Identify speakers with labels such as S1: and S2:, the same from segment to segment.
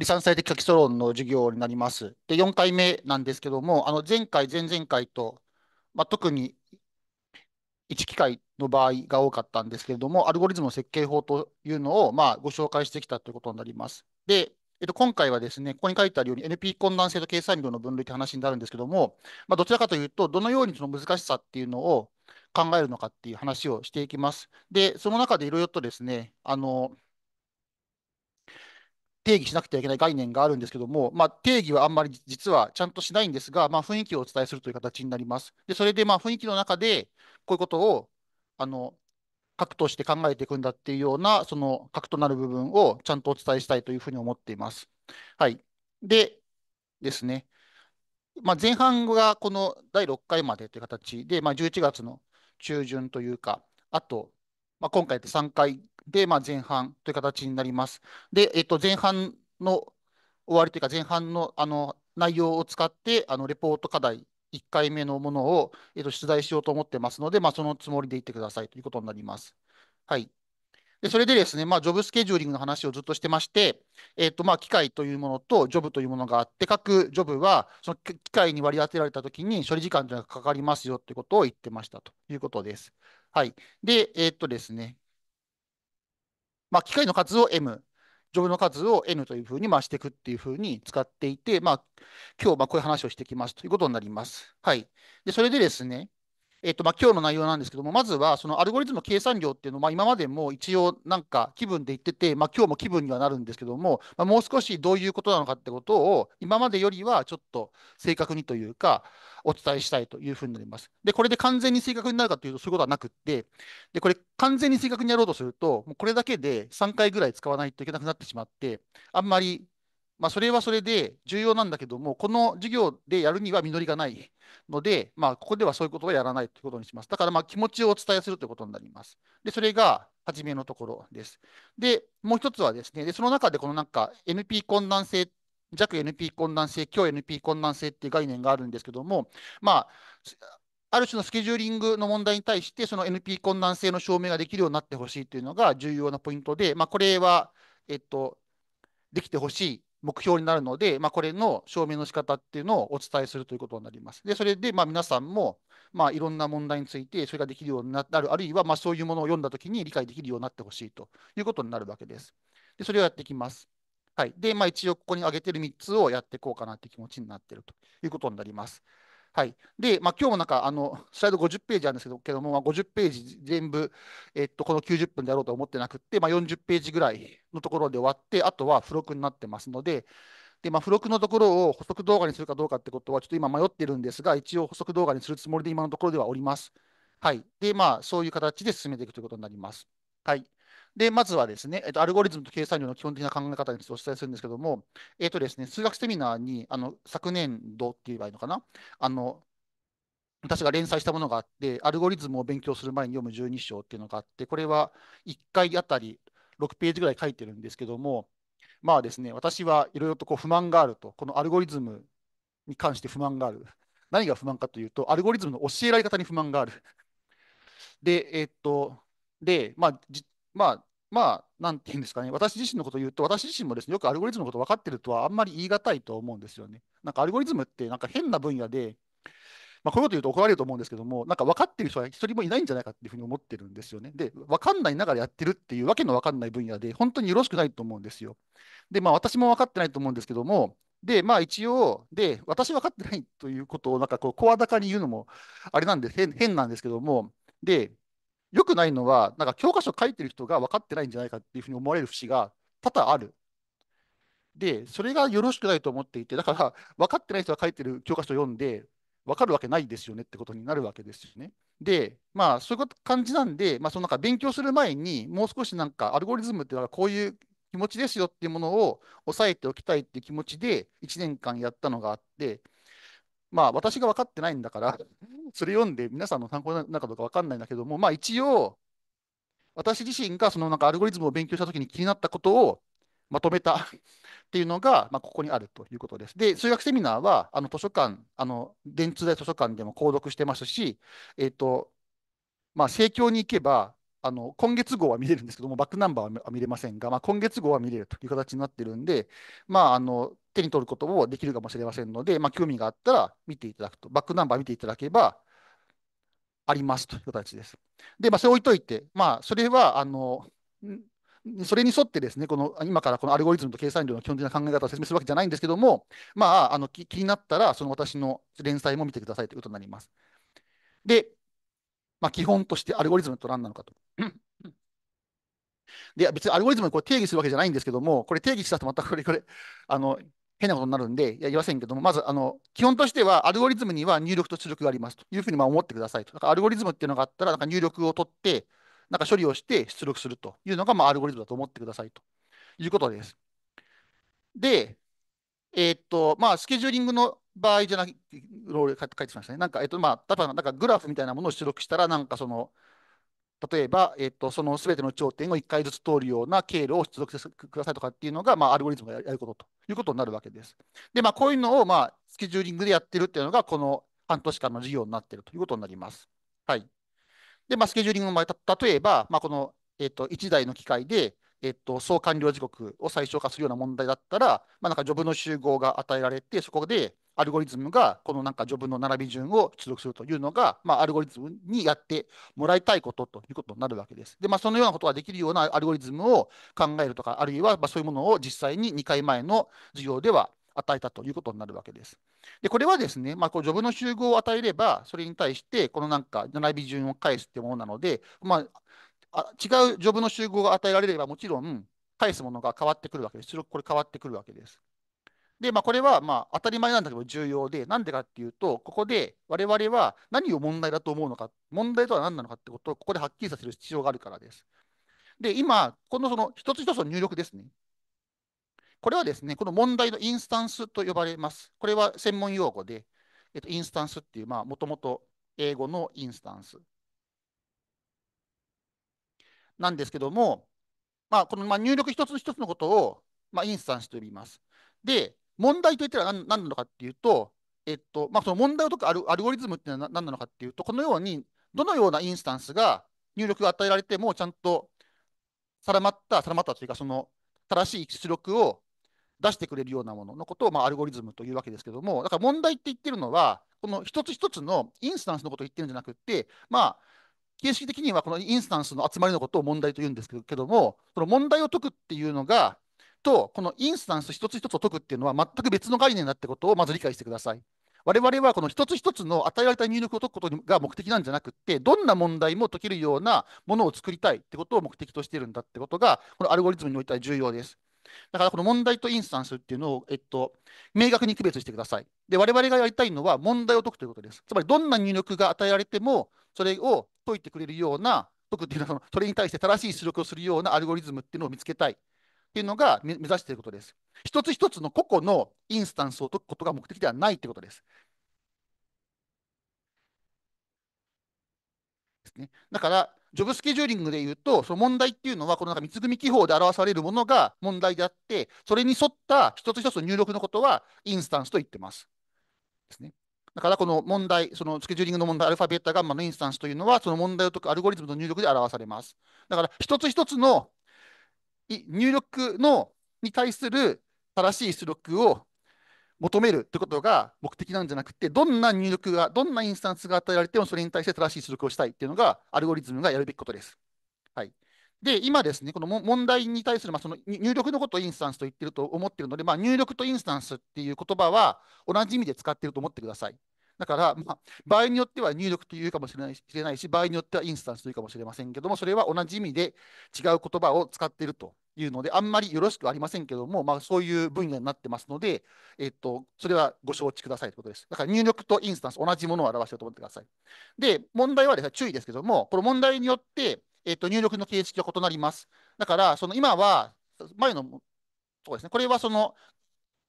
S1: 離散最適て基礎論の授業になります。で、4回目なんですけども、あの前回、前々回と、まあ、特に1機会の場合が多かったんですけれども、アルゴリズムの設計法というのを、まあ、ご紹介してきたということになります。で、えっと、今回はですね、ここに書いてあるように NP 困難性と計算量の分類って話になるんですけども、まあ、どちらかというと、どのようにその難しさっていうのを考えるのかっていう話をしていきます。で、その中でいろいろとですね、あの、定義しなくてはいけない概念があるんですけども、まあ、定義はあんまり実はちゃんとしないんですが、まあ、雰囲気をお伝えするという形になります。でそれでまあ雰囲気の中でこういうことをあの核として考えていくんだっていうようなその核となる部分をちゃんとお伝えしたいというふうに思っています。はい、でですね、まあ、前半がこの第6回までという形で、まあ、11月の中旬というか、あと、まあ、今回って3回で、まあ、前半という形になります。で、えっと、前半の終わりというか、前半のあの内容を使って、あのレポート課題1回目のものを、えっと、出題しようと思ってますので、まあ、そのつもりでいってくださいということになります。はい。で、それでですね、まあ、ジョブスケジューリングの話をずっとしてまして、えっ、と、まあ、機械というものとジョブというものがあって、各ジョブは、その機械に割り当てられたときに処理時間というのがかかりますよということを言ってましたということです。はい。で、えっ、とですね、まあ、機械の数を M、ジョブの数を N というふうに回していくっていうふうに使っていて、まあ、今日まあこういう話をしてきますということになります。はい。で、それでですね、えっと、まあ、今日の内容なんですけども、まずは、そのアルゴリズム計算量っていうのは、今までも一応、なんか気分で言ってて、まあ、今日も気分にはなるんですけども、まあ、もう少しどういうことなのかってことを、今までよりはちょっと正確にというか、お伝えしたいというふうになります。で、これで完全に正確になるかというと、そういうことはなくって、で、これ、完全に正確にやろうとすると、もうこれだけで3回ぐらい使わないといけなくなってしまって、あんまりまあ、それはそれで重要なんだけども、この授業でやるには実りがないので、まあ、ここではそういうことはやらないということにします。だからまあ気持ちをお伝えするということになります。で、それが初めのところです。で、もう一つはですね、でその中でこのなんか NP 困難性、弱 NP 困難性、強 NP 困難性っていう概念があるんですけども、まあ、ある種のスケジューリングの問題に対して、その NP 困難性の証明ができるようになってほしいというのが重要なポイントで、まあ、これは、えっと、できてほしい目標になるので、まあ、これの証明の仕方っていうのをお伝えするということになります。で、それでまあ皆さんも、まあ、いろんな問題についてそれができるようになる、あるいはまそういうものを読んだときに理解できるようになってほしいということになるわけです。で、それをやっていきます。はい。で、まあ、一応ここに挙げてる3つをやっていこうかなって気持ちになってるということになります。はい。で、まあ、今日もなんか、あの、スライド50ページあるんですけど、けども、まあ、50ページ全部、えっと、この90分でやろうと思ってなくて、まあ、40ページぐらいのところで終わって、あとは付録になってますので、で、まあ、付録のところを補足動画にするかどうかってことは、ちょっと今迷ってるんですが、一応補足動画にするつもりで今のところではおります。はい。で、まあ、そういう形で進めていくということになります。はい。で、まずはですね、えっと、アルゴリズムと計算量の基本的な考え方についてお伝えするんですけども、えっとですね、数学セミナーにあの昨年度って言えばいいのかな、あの私が連載したものがあって、アルゴリズムを勉強する前に読む12章っていうのがあって、これは1回あたり6ページぐらい書いてるんですけども、まあですね、私はいろいろとこう不満があると、このアルゴリズムに関して不満がある。何が不満かというと、アルゴリズムの教えられ方に不満がある。で、えっと、で、まあ、まあ、まあ、なんていうんですかね、私自身のことを言うと、私自身もですね、よくアルゴリズムのこと分かってるとはあんまり言い難いと思うんですよね。なんかアルゴリズムって、なんか変な分野で、まあ、こういうこと言うと怒られると思うんですけども、なんか分かってる人は一人もいないんじゃないかっていうふうに思ってるんですよね。で、分かんないながらやってるっていうわけの分かんない分野で、本当によろしくないと思うんですよ。で、まあ、私も分かってないと思うんですけども、で、まあ一応、で、私分かってないということを、なんかこう、声高に言うのも、あれなんで、変なんですけども、で、良くないのは、なんか教科書書いてる人が分かってないんじゃないかっていうふうに思われる節が多々ある。で、それがよろしくないと思っていて、だから分かってない人が書いてる教科書を読んで、分かるわけないですよねってことになるわけですよね。で、まあ、そういう感じなんで、まあ、そのなんか勉強する前に、もう少しなんかアルゴリズムっていうのはこういう気持ちですよっていうものを抑えておきたいっていう気持ちで1年間やったのがあって、まあ、私が分かってないんだから、それ読んで皆さんの参考になるかどうか分かんないんだけども、まあ、一応、私自身がそのなんかアルゴリズムを勉強したときに気になったことをまとめたっていうのが、まあ、ここにあるということです。で、数学セミナーは、あの図書館、あの電通大図書館でも購読してますし、えっ、ー、と、まあ、盛況に行けば、あの今月号は見れるんですけども、バックナンバーは見れませんが、まあ、今月号は見れるという形になってるんで、まあ、あの手に取ることもできるかもしれませんので、まあ、興味があったら見ていただくと、バックナンバー見ていただけば、ありますという形です。で、まあ、それ置いといて、まあ、それは、あの、それに沿ってですね、この今からこのアルゴリズムと計算量の基本的な考え方を説明するわけじゃないんですけども、まあ、あの気になったら、その私の連載も見てくださいということになります。で、まあ、基本としてアルゴリズムと何なのかと。で、別にアルゴリズムをこれ定義するわけじゃないんですけども、これ定義したとまたこれ、これ、あの、変なことになるんで、言いませんけども、まず、あの、基本としては、アルゴリズムには入力と出力がありますというふうにま思ってくださいと。だからアルゴリズムっていうのがあったら、なんか入力を取って、なんか処理をして出力するというのが、まアルゴリズムだと思ってくださいということです。で、えー、っと、まあ、スケジューリングの場合じゃなく、て、書いてましたね。なんか、えっと、まあ、例えば、なんかグラフみたいなものを出力したら、なんかその、例えば、えっと、そのすべての頂点を1回ずつ通るような経路を出力してくださいとかっていうのが、まあ、アルゴリズムがやることということになるわけです。で、まあ、こういうのを、まあ、スケジューリングでやってるっていうのが、この半年間の授業になってるということになります。はい。で、まあ、スケジューリングも例えば、まあ、この、えっと、と1台の機械で、えっと、総完了時刻を最小化するような問題だったら、まあ、なんかジョブの集合が与えられて、そこで、アルゴリズムがこのなんかジョブの並び順を出力するというのが、まあ、アルゴリズムにやってもらいたいことということになるわけです。で、まあ、そのようなことができるようなアルゴリズムを考えるとか、あるいはまそういうものを実際に2回前の授業では与えたということになるわけです。で、これはですね、まあ、こうジョブの集合を与えれば、それに対して、このなんか並び順を返すってものなので、まあ、違うジョブの集合が与えられれば、もちろん返すものが変わってくるわけです。これ変わってくるわけです。で、まあ、これはまあ当たり前なんだけど重要で、なんでかっていうと、ここで我々は何を問題だと思うのか、問題とは何なのかってことをここではっきりさせる必要があるからです。で、今、このその一つ一つの入力ですね。これはですね、この問題のインスタンスと呼ばれます。これは専門用語で、えっと、インスタンスっていう、まあ、もともと英語のインスタンス。なんですけども、まあ、このまあ入力一つ一つのことを、まあ、インスタンスと呼びます。で、問題といったら何何なのかっていうと、えっとまあ、その問題を解くアルアルゴリズムっていうのは何なのかっていうと、このようにどのようなインスタンスが入力が与えられても、ちゃんと定まった、定まったというか、その正しい出力を出してくれるようなもののことを、まあ、アルゴリズムというわけですけども、だから問題って言ってるのは、この一つ一つのインスタンスのことを言ってるんじゃなくて、まあ、形式的にはこのインスタンスの集まりのことを問題と言うんですけども、その問題を解くっていうのが、と、このインスタンス一つ一つを解くっていうのは全く別の概念だってことをまず理解してください。我々はこの一つ一つの与えられた入力を解くことが目的なんじゃなくて、どんな問題も解けるようなものを作りたいってことを目的としているんだってことが、このアルゴリズムにおいては重要です。だからこの問題とインスタンスっていうのを、えっと、明確に区別してください。で、我々がやりたいのは問題を解くということです。つまり、どんな入力が与えられても、それを解いてくれるような、解くっていうのはその、それに対して正しい出力をするようなアルゴリズムっていうのを見つけたい。っていうのが目指していることです。一つ一つの個々のインスタンスを解くことが目的ではないということです。ですね、だから、ジョブスケジューリングでいうと、その問題っていうのは、この三つ組記法で表されるものが問題であって、それに沿った一つ一つの入力のことはインスタンスと言ってます。ですね。だから、この問題、そのスケジューリングの問題、アルファ、ベータ、ガンマのインスタンスというのは、その問題を解くアルゴリズムの入力で表されます。だから、一つ一つの入力のに対する正しい出力を求めるということが目的なんじゃなくて、どんな入力が、どんなインスタンスが与えられても、それに対して正しい出力をしたいっていうのが、アルゴリズムがやるべきことです。はい。で、今ですね、この問題に対する、まあ、その入力のことをインスタンスと言ってると思ってるので、まあ、入力とインスタンスっていう言葉は同じ意味で使ってると思ってください。だから、まあ、場合によっては入力というかもしれないし、場合によってはインスタンスというかもしれませんけども、それは同じ意味で違う言葉を使っているというので、あんまりよろしくありませんけども、まあ、そういう分野になってますので、えっと、それはご承知くださいということです。だから入力とインスタンス、同じものを表してると思ってください。で、問題はですね、注意ですけども、この問題によって、えっと、入力の形式が異なります。だから、その今は、前の、そうですね、これはその、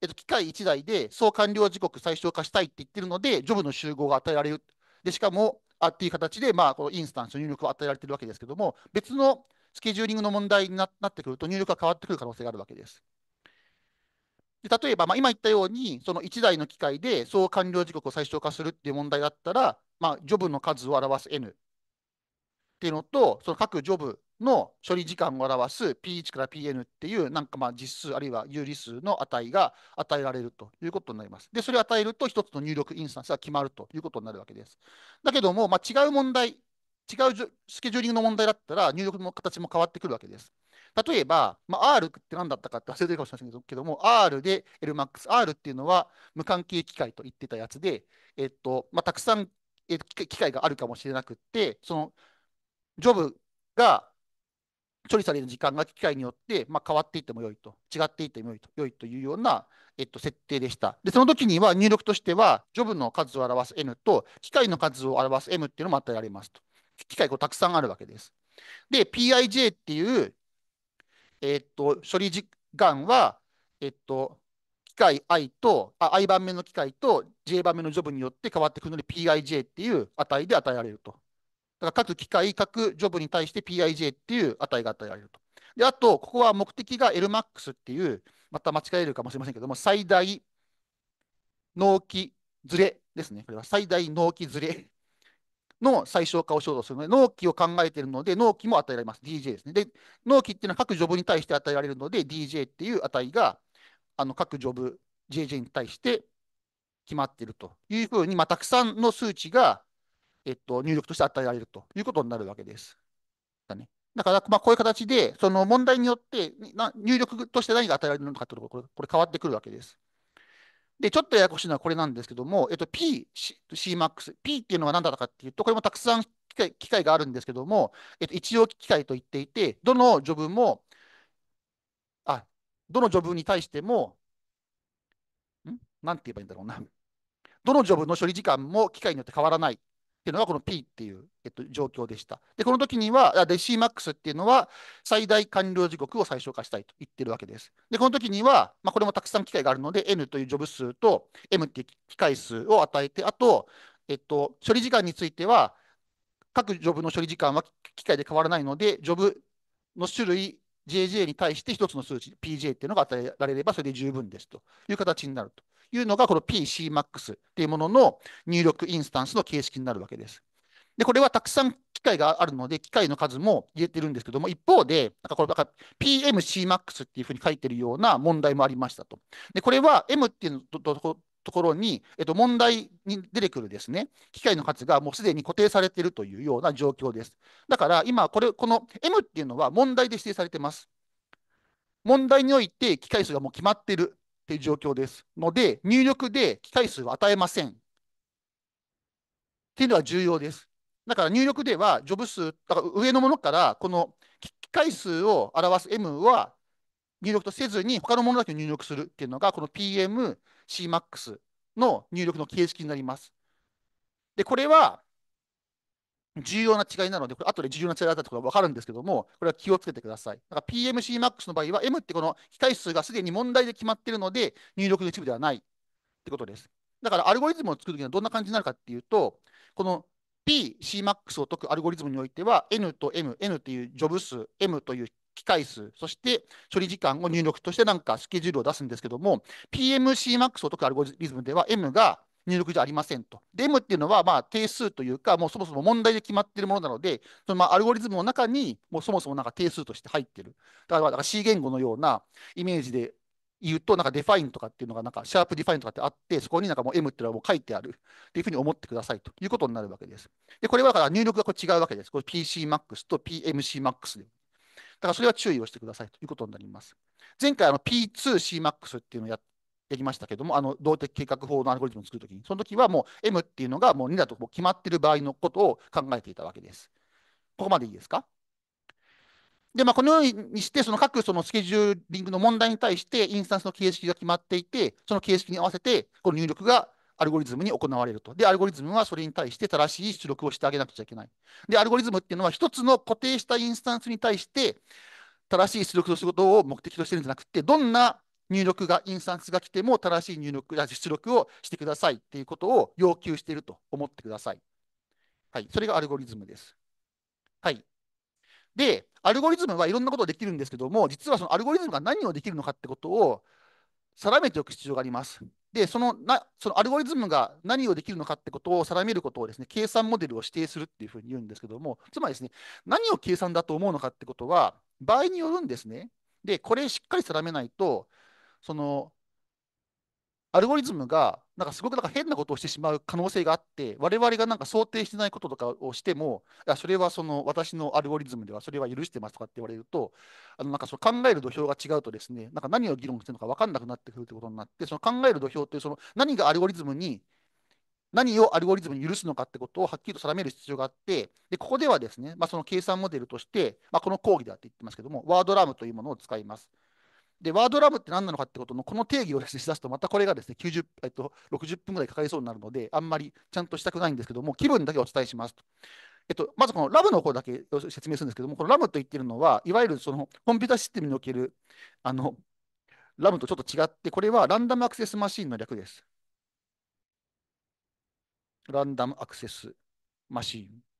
S1: えっと、機械1台で総完了時刻最小化したいって言ってるので、ジョブの集合が与えられる。で、しかも、あっていう形で、まあ、このインスタンス入力を与えられてるわけですけども、別のスケジューリングの問題になってくると、入力が変わってくる可能性があるわけです。で例えば、まあ、今言ったように、その1台の機械で総完了時刻を最小化するっていう問題だったら、まあ、ジョブの数を表す N っていうのと、その各ジョブの処理時間を表す P1 から Pn っていう、なんかまあ実数あるいは有理数の値が与えられるということになります。で、それを与えると、1つの入力インスタンスが決まるということになるわけです。だけども、まあ、違う問題違うスケジューリングの問題だったら入力の形も変わってくるわけです。例えば、まあ、R って何だったかって忘れてるかもしれませんけども、R で LMAX。R っていうのは無関係機械と言ってたやつで、えっとまあ、たくさん機械があるかもしれなくって、そのジョブが処理される時間が機械によって、まあ、変わっていっても良いと、違っていっても良いと良いというような、えっと、設定でした。で、その時には入力としては、ジョブの数を表す N と、機械の数を表す M っていうのも与えられますと。機械こうたくさんあるわけです。で、PIJ っていう、えー、っと、処理時間は、えっと、機械 I とあ、I 番目の機械と J 番目のジョブによって変わってくるので PIJ っていう値で与えられると。だから各機械、各ジョブに対して PIJ っていう値が与えられると。で、あと、ここは目的が LMAX っていう、また間違えるかもしれませんけども、最大納期ずれですね。これは最大納期ずれの最小化をしようとするので、納期を考えているので、納期も与えられます。DJ ですね。で、納期っていうのは各ジョブに対して与えられるので、DJ っていう値があの各ジョブ、JJ に対して決まっているというふうに、まあ、たくさんの数値が、えっと、入力として与えられるということになるわけです。だね、だから、まこういう形で、その問題によって入力として何が与えられるのかというところ、これ変わってくるわけです。で、ちょっとややこしいのはこれなんですけども、えっと、P、Cmax。P っていうのは何だったかっていうと、これもたくさん機械機械があるんですけども、えっと、一応機械と言っていて、どの序文も、あ、どの序文に対しても、んなんて言えばいいんだろうな。どのジョブの処理時間も機械によって変わらない。っていうのは、この P っていう、えっと、状況でした。で、この時には、で、Cmax っていうのは、最大完了時刻を最小化したいと言ってるわけです。で、この時には、まあ、これもたくさん機械があるので、N というジョブ数と M っていう機械数を与えて、あと、えっと、処理時間については、各ジョブの処理時間は機械で変わらないので、ジョブの種類、JJ に対して1つの数値、PJ っていうのが与えられれば、それで十分ですという形になると。いうのが、この PCMAX っていうものの入力インスタンスの形式になるわけです。で、これはたくさん機械があるので、機械の数も入れてるんですけども、一方で、なんかこれ、PMCMAX っていうふうに書いてるような問題もありましたと。で、これは M っていうのところに、えっと、問題に出てくるですね、機械の数がもうすでに固定されているというような状況です。だから今、これ、この M っていうのは問題で指定されてます。問題において機械数がもう決まってる。っていう状況ですので、入力で機械数は与えません。っていうのは重要です。だから入力では、ジョブ数、だから上のものから、この機械数を表す M は入力とせずに、他のものだけ入力するっていうのが、この PM、CMAX の入力の形式になります。で、これは、重要な違いなので、これ後で重要な違いだったことは分かるんですけども、これは気をつけてください。だから PMCMAX の場合は、M ってこの機械数がすでに問題で決まっているので、入力の一部ではないってことです。だからアルゴリズムを作るときはどんな感じになるかっていうと、この PCMAX を解くアルゴリズムにおいては、N と M、N というジョブ数、M という機械数、そして処理時間を入力としてなんかスケジュールを出すんですけども、PMCMAX を解くアルゴリズムでは M が入力ゃありませんと。で、M っていうのは、まあ、定数というか、もうそもそも問題で決まっているものなので、そのまあアルゴリズムの中に、もうそもそもなんか定数として入ってる。だからだから C 言語のようなイメージで言うと、なんかデファインとかっていうのが、なんかシャープディファインとかってあって、そこになんかもう M っていうのはもう書いてあるっていうふうに思ってくださいということになるわけです。で、これはだから入力がこう違うわけです。これ PCMAX と PMCMAX で。だからそれは注意をしてくださいということになります。前回あの P2CMAX っていうのをやっやりましたけども、あの動的計画法のアルゴリズムを作るときに、その時はもう M っていうのがもう2だと決まってる場合のことを考えていたわけです。ここまでいいですかで、まあ、このようにして、その各そのスケジューリングの問題に対して、インスタンスの形式が決まっていて、その形式に合わせて、この入力がアルゴリズムに行われると。で、アルゴリズムはそれに対して正しい出力をしてあげなくちゃいけない。で、アルゴリズムっていうのは、一つの固定したインスタンスに対して、正しい出力る仕事を目的としてるんじゃなくて、どんな入力が、インスタンスが来ても正しい入力や出力をしてくださいっていうことを要求していると思ってください。はい。それがアルゴリズムです。はい。で、アルゴリズムはいろんなことができるんですけども、実はそのアルゴリズムが何をできるのかってことを定めておく必要があります。で、そのなそのアルゴリズムが何をできるのかってことを定めることをですね、計算モデルを指定するっていうふうに言うんですけども、つまりですね、何を計算だと思うのかってことは、場合によるんですね。で、これしっかり定めないと、その、アルゴリズムが、なんかすごくなんか変なことをしてしまう可能性があって、我々がなんか想定してないこととかをしても、いやそれはその私のアルゴリズムではそれは許してますとかって言われると、あのなんかその考える土俵が違うとですね、なんか何を議論してるのか分かんなくなってくるということになって、その考える土俵ってその何がアルゴリズムに、何をアルゴリズムに許すのかってことをはっきりと定める必要があって、でここではですね、まあ、その計算モデルとして、まあ、この講義ではって言ってますけども、ワードラムというものを使います。で、ワードラブって何なのかってことの、この定義をです、ね、しだすと、またこれがですね、90、えっと、60分ぐらいかかりそうになるので、あんまりちゃんとしたくないんですけども、気分だけお伝えしますと。えっと、まずこのラムの方だけ説明するんですけども、このラムと言ってるのは、いわゆるそのコンピュータシステムにおけるあのラムとちょっと違って、これはランダムアクセスマシンの略です。ランダムアクセスマシン。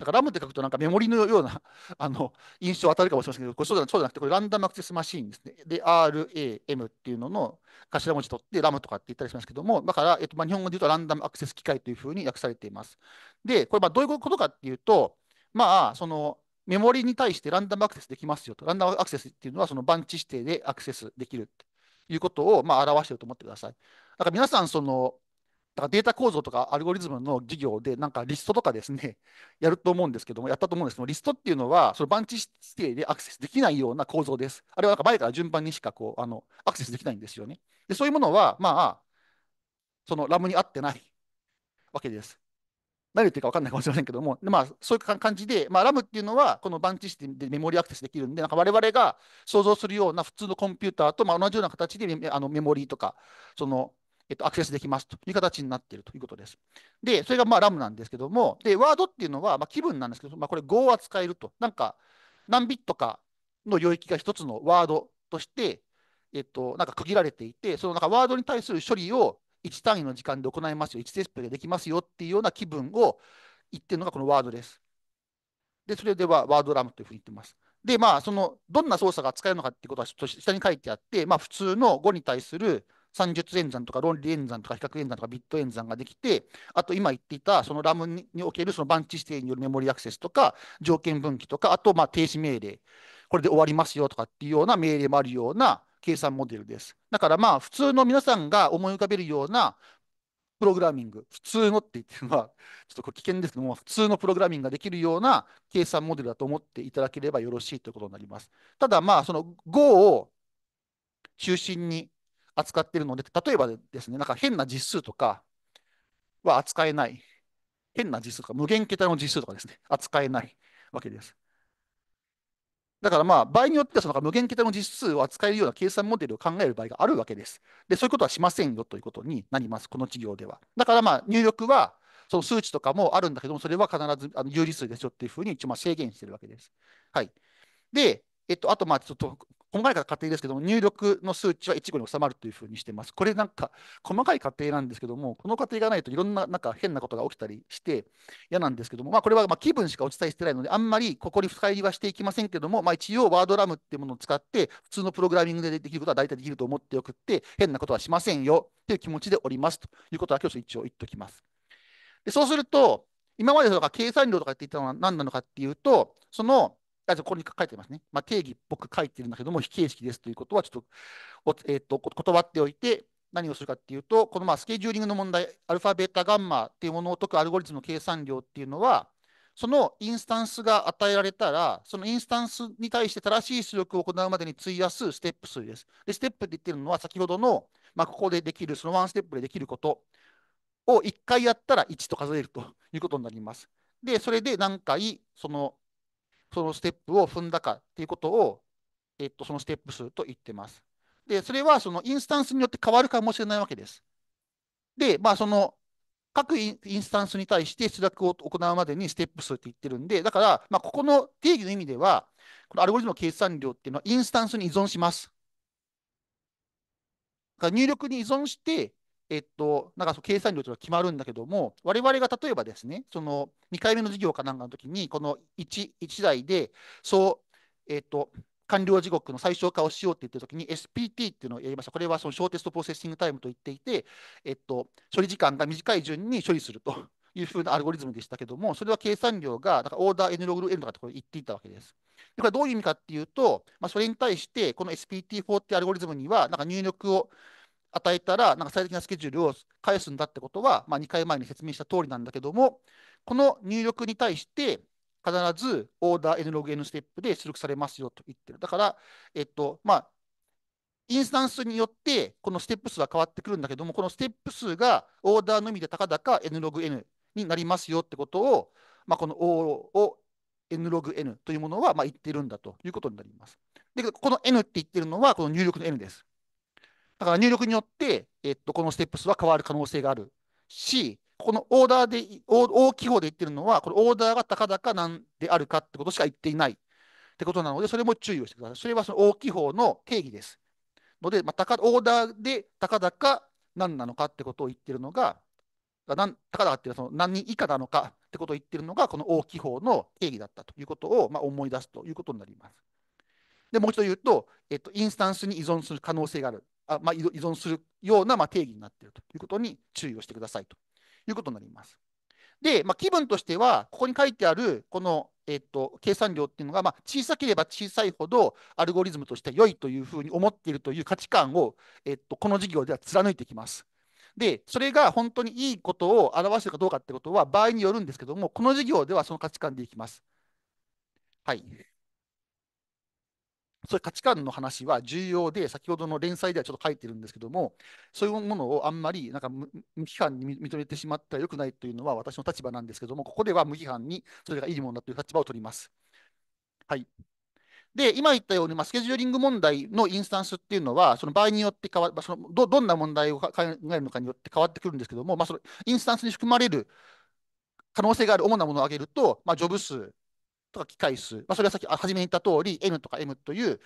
S1: だからラムって書くとなんかメモリのような あの印象を与えるかもしれませんけど、これそうじゃなくて、これランダムアクセスマシーンですね。で、RAM っていうのの頭文字取って、ラムとかって言ったりしますけども、だから、えっと、まあ日本語で言うとランダムアクセス機械というふうに訳されています。で、これまあどういうことかっていうと、まあ、そのメモリに対してランダムアクセスできますよと。ランダムアクセスっていうのはその番地指定でアクセスできるということをまあ表していると思ってください。だから皆さん、そのだからデータ構造とかアルゴリズムの授業で、なんかリストとかですね、やると思うんですけども、やったと思うんですけども、リストっていうのは、そのチ地指定でアクセスできないような構造です。あれはなんか前から順番にしかこうあのアクセスできないんですよね。で、そういうものは、まあ、そのラムに合ってないわけです。何言ってるか分かんないかもしれませんけども、まあ、そういう感じで、まあ、ラムっていうのは、このバンチシ定テでメモリアクセスできるんで、なんか我々が想像するような普通のコンピューターとまあ同じような形でメあのメモリーとか、そのえっと、アクセスできますという形になっているということです。で、それがまあラムなんですけども、で、ワードっていうのはまあ気分なんですけど、まあ、これ5は使えると。なんか、何ビットかの領域が一つのワードとして、えっと、なんか区切られていて、そのなんかワードに対する処理を1単位の時間で行いますよ、1デストでできますよっていうような気分を言ってるのがこのワードです。で、それではワードラムというふうに言ってます。で、まあ、その、どんな操作が使えるのかっていうことは、下に書いてあって、まあ、普通の5に対する算術演算とか論理演算とか比較演算とかビット演算ができて、あと今言っていたそのラムにおけるその番地指定によるメモリアクセスとか条件分岐とか、あとまあ停止命令、これで終わりますよとかっていうような命令もあるような計算モデルです。だからまあ普通の皆さんが思い浮かべるようなプログラミング、普通のって言ってるのは、ちょっとこれ危険ですけども、普通のプログラミングができるような計算モデルだと思っていただければよろしいということになります。ただ、まあ、その Go を中心に扱っているので、例えばですね、なんか変な実数とかは扱えない。変な実数とか、無限桁の実数とかですね、扱えないわけです。だからまあ、場合によってはその無限桁の実数を扱えるような計算モデルを考える場合があるわけです。で、そういうことはしませんよということになります、この授業では。だからまあ、入力は、その数値とかもあるんだけども、それは必ずあの有理数ですよっていうふうに一応まあ制限してるわけです。はい。で、えっと、あとまあ、ちょっと細かい過程ですけども、入力の数値は1個に収まるというふうにしてます。これなんか、細かい過程なんですけども、この過程がないといろんななんか変なことが起きたりして嫌なんですけども、まあ、これはま気分しかお伝えしてないので、あんまりここに深入りはしていきませんけども、まあ、一応ワードラムっていうものを使って、普通のプログラミングでできることは大体できると思っておくって、変なことはしませんよっていう気持ちでおりますということは今日一応言っておきます。でそうすると、今までとか計算量とかって言ったのは何なのかっていうと、そのあここに書いてますね、まあ、定義っぽく書いてるんだけども、非形式ですということはちょっと,、えーと、と断っておいて、何をするかっていうと、このまあスケジューリングの問題、アルファ、ベータ、ガンマっていうものを解くアルゴリズムの計算量っていうのは、そのインスタンスが与えられたら、そのインスタンスに対して正しい出力を行うまでに費やすステップ数です。で、ステップって言ってるのは、先ほどの、まあ、ここでできる、そのワンステップでできることを1回やったら1と数えるということになります。で、それで何回、そのそのステップを踏んだかっていうことを、えっと、そのステップ数と言ってます。で、それはそのインスタンスによって変わるかもしれないわけです。で、まあ、その各インスタンスに対して出力を行うまでにステップ数って言ってるんで、だから、まあ、ここの定義の意味では、このアルゴリズムの計算量っていうのはインスタンスに依存します。入力に依存して、えっと、なんかその計算量というのは決まるんだけども、我々が例えばですね、その2回目の授業かなんかの時に、この 1, 1台で、そう、えっと、完了時刻の最小化をしようって言ってる時に SPT っていうのをやりました。これはその小テストプロセッシングタイムと言っていて、えっと、処理時間が短い順に処理すると いうふうなアルゴリズムでしたけども、それは計算量がオーダー N ログル N とかってこれ言っていたわけです。でこれどういう意味かっていうと、まあ、それに対してこの SPT4 ってアルゴリズムにはなんか入力を与えたら、なんか最適なスケジュールを返すんだってことは、まあ、2回前に説明した通りなんだけども、この入力に対して、必ずオーダー N ログ N ステップで出力されますよと言ってる。だから、えっと、まあ、インスタンスによって、このステップ数は変わってくるんだけども、このステップ数がオーダーのみで高々 N ログ N になりますよってことを、まあ、この O を N ログ N というものはま言ってるんだということになります。で、この N って言ってるのは、この入力の N です。だから入力によって、えっと、このステップ数は変わる可能性があるし、このオーダーで、大きい方で言ってるのは、このオーダーが高々なんであるかってことしか言っていないってことなので、それも注意をしてください。それはその大きい方の定義です。ので、まあ、オーダーで高々何なのかってことを言ってるのが、何高々っていうのはその何以下なのかってことを言ってるのが、この大きい方の定義だったということを、まあ、思い出すということになります。で、もう一度言うと、えっと、インスタンスに依存する可能性がある。あまあ、依存するようなまあ定義になっているということに注意をしてくださいということになります。で、まあ、気分としては、ここに書いてあるこの、えっと、計算量っていうのが、まあ、小さければ小さいほどアルゴリズムとして良いというふうに思っているという価値観を、えっと、この授業では貫いてきます。で、それが本当にいいことを表してるかどうかってことは場合によるんですけども、この授業ではその価値観でいきます。はい。そういう価値観の話は重要で、先ほどの連載ではちょっと書いてるんですけども、そういうものをあんまりなんか無規範に認めてしまったらよくないというのは私の立場なんですけども、ここでは無規範にそれがいいものだという立場を取ります。はい。で、今言ったように、まあ、スケジューリング問題のインスタンスっていうのは、その場合によって変わそのどどんな問題を考えるのかによって変わってくるんですけども、まあ、そのインスタンスに含まれる可能性がある主なものを挙げると、まあ、ジョブ数、とか機械数、まあ、それはさっき初めに言った通り N とか M という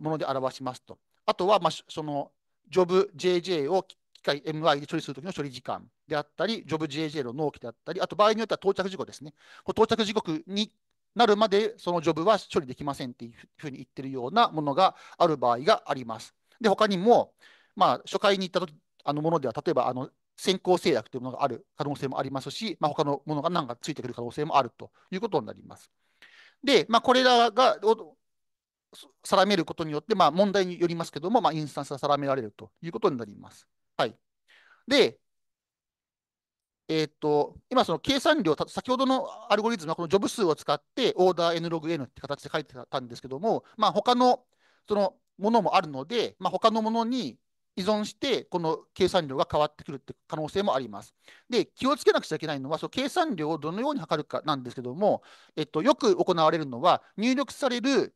S1: もので表しますと。あとは、まあ、そのジョブ JJ を機械 MI で処理するときの処理時間であったり、ジョブ JJ の納期であったり、あと場合によっては到着時刻ですね。こ到着時刻になるまでそのジョブは処理できませんっていうふうに言ってるようなものがある場合があります。で、他にも、まあ、初回に行ったとあのものでは、例えばあの先行制約というものがある可能性もありますし、まあ、他のものが何かついてくる可能性もあるということになります。で、まあ、これらが定めることによって、まあ、問題によりますけども、まあ、インスタンスが定められるということになります。はい、で、えー、っと今、その計算量、先ほどのアルゴリズムはこのジョブ数を使ってオーダー N ログ N って形で書いてたんですけども、まあ、他のそのものもあるので、まあ、他のものに依存して、この計算量が変わってくるって可能性もあります。で、気をつけなくちゃいけないのは、その計算量をどのように測るかなんですけども、えっと、よく行われるのは、入力される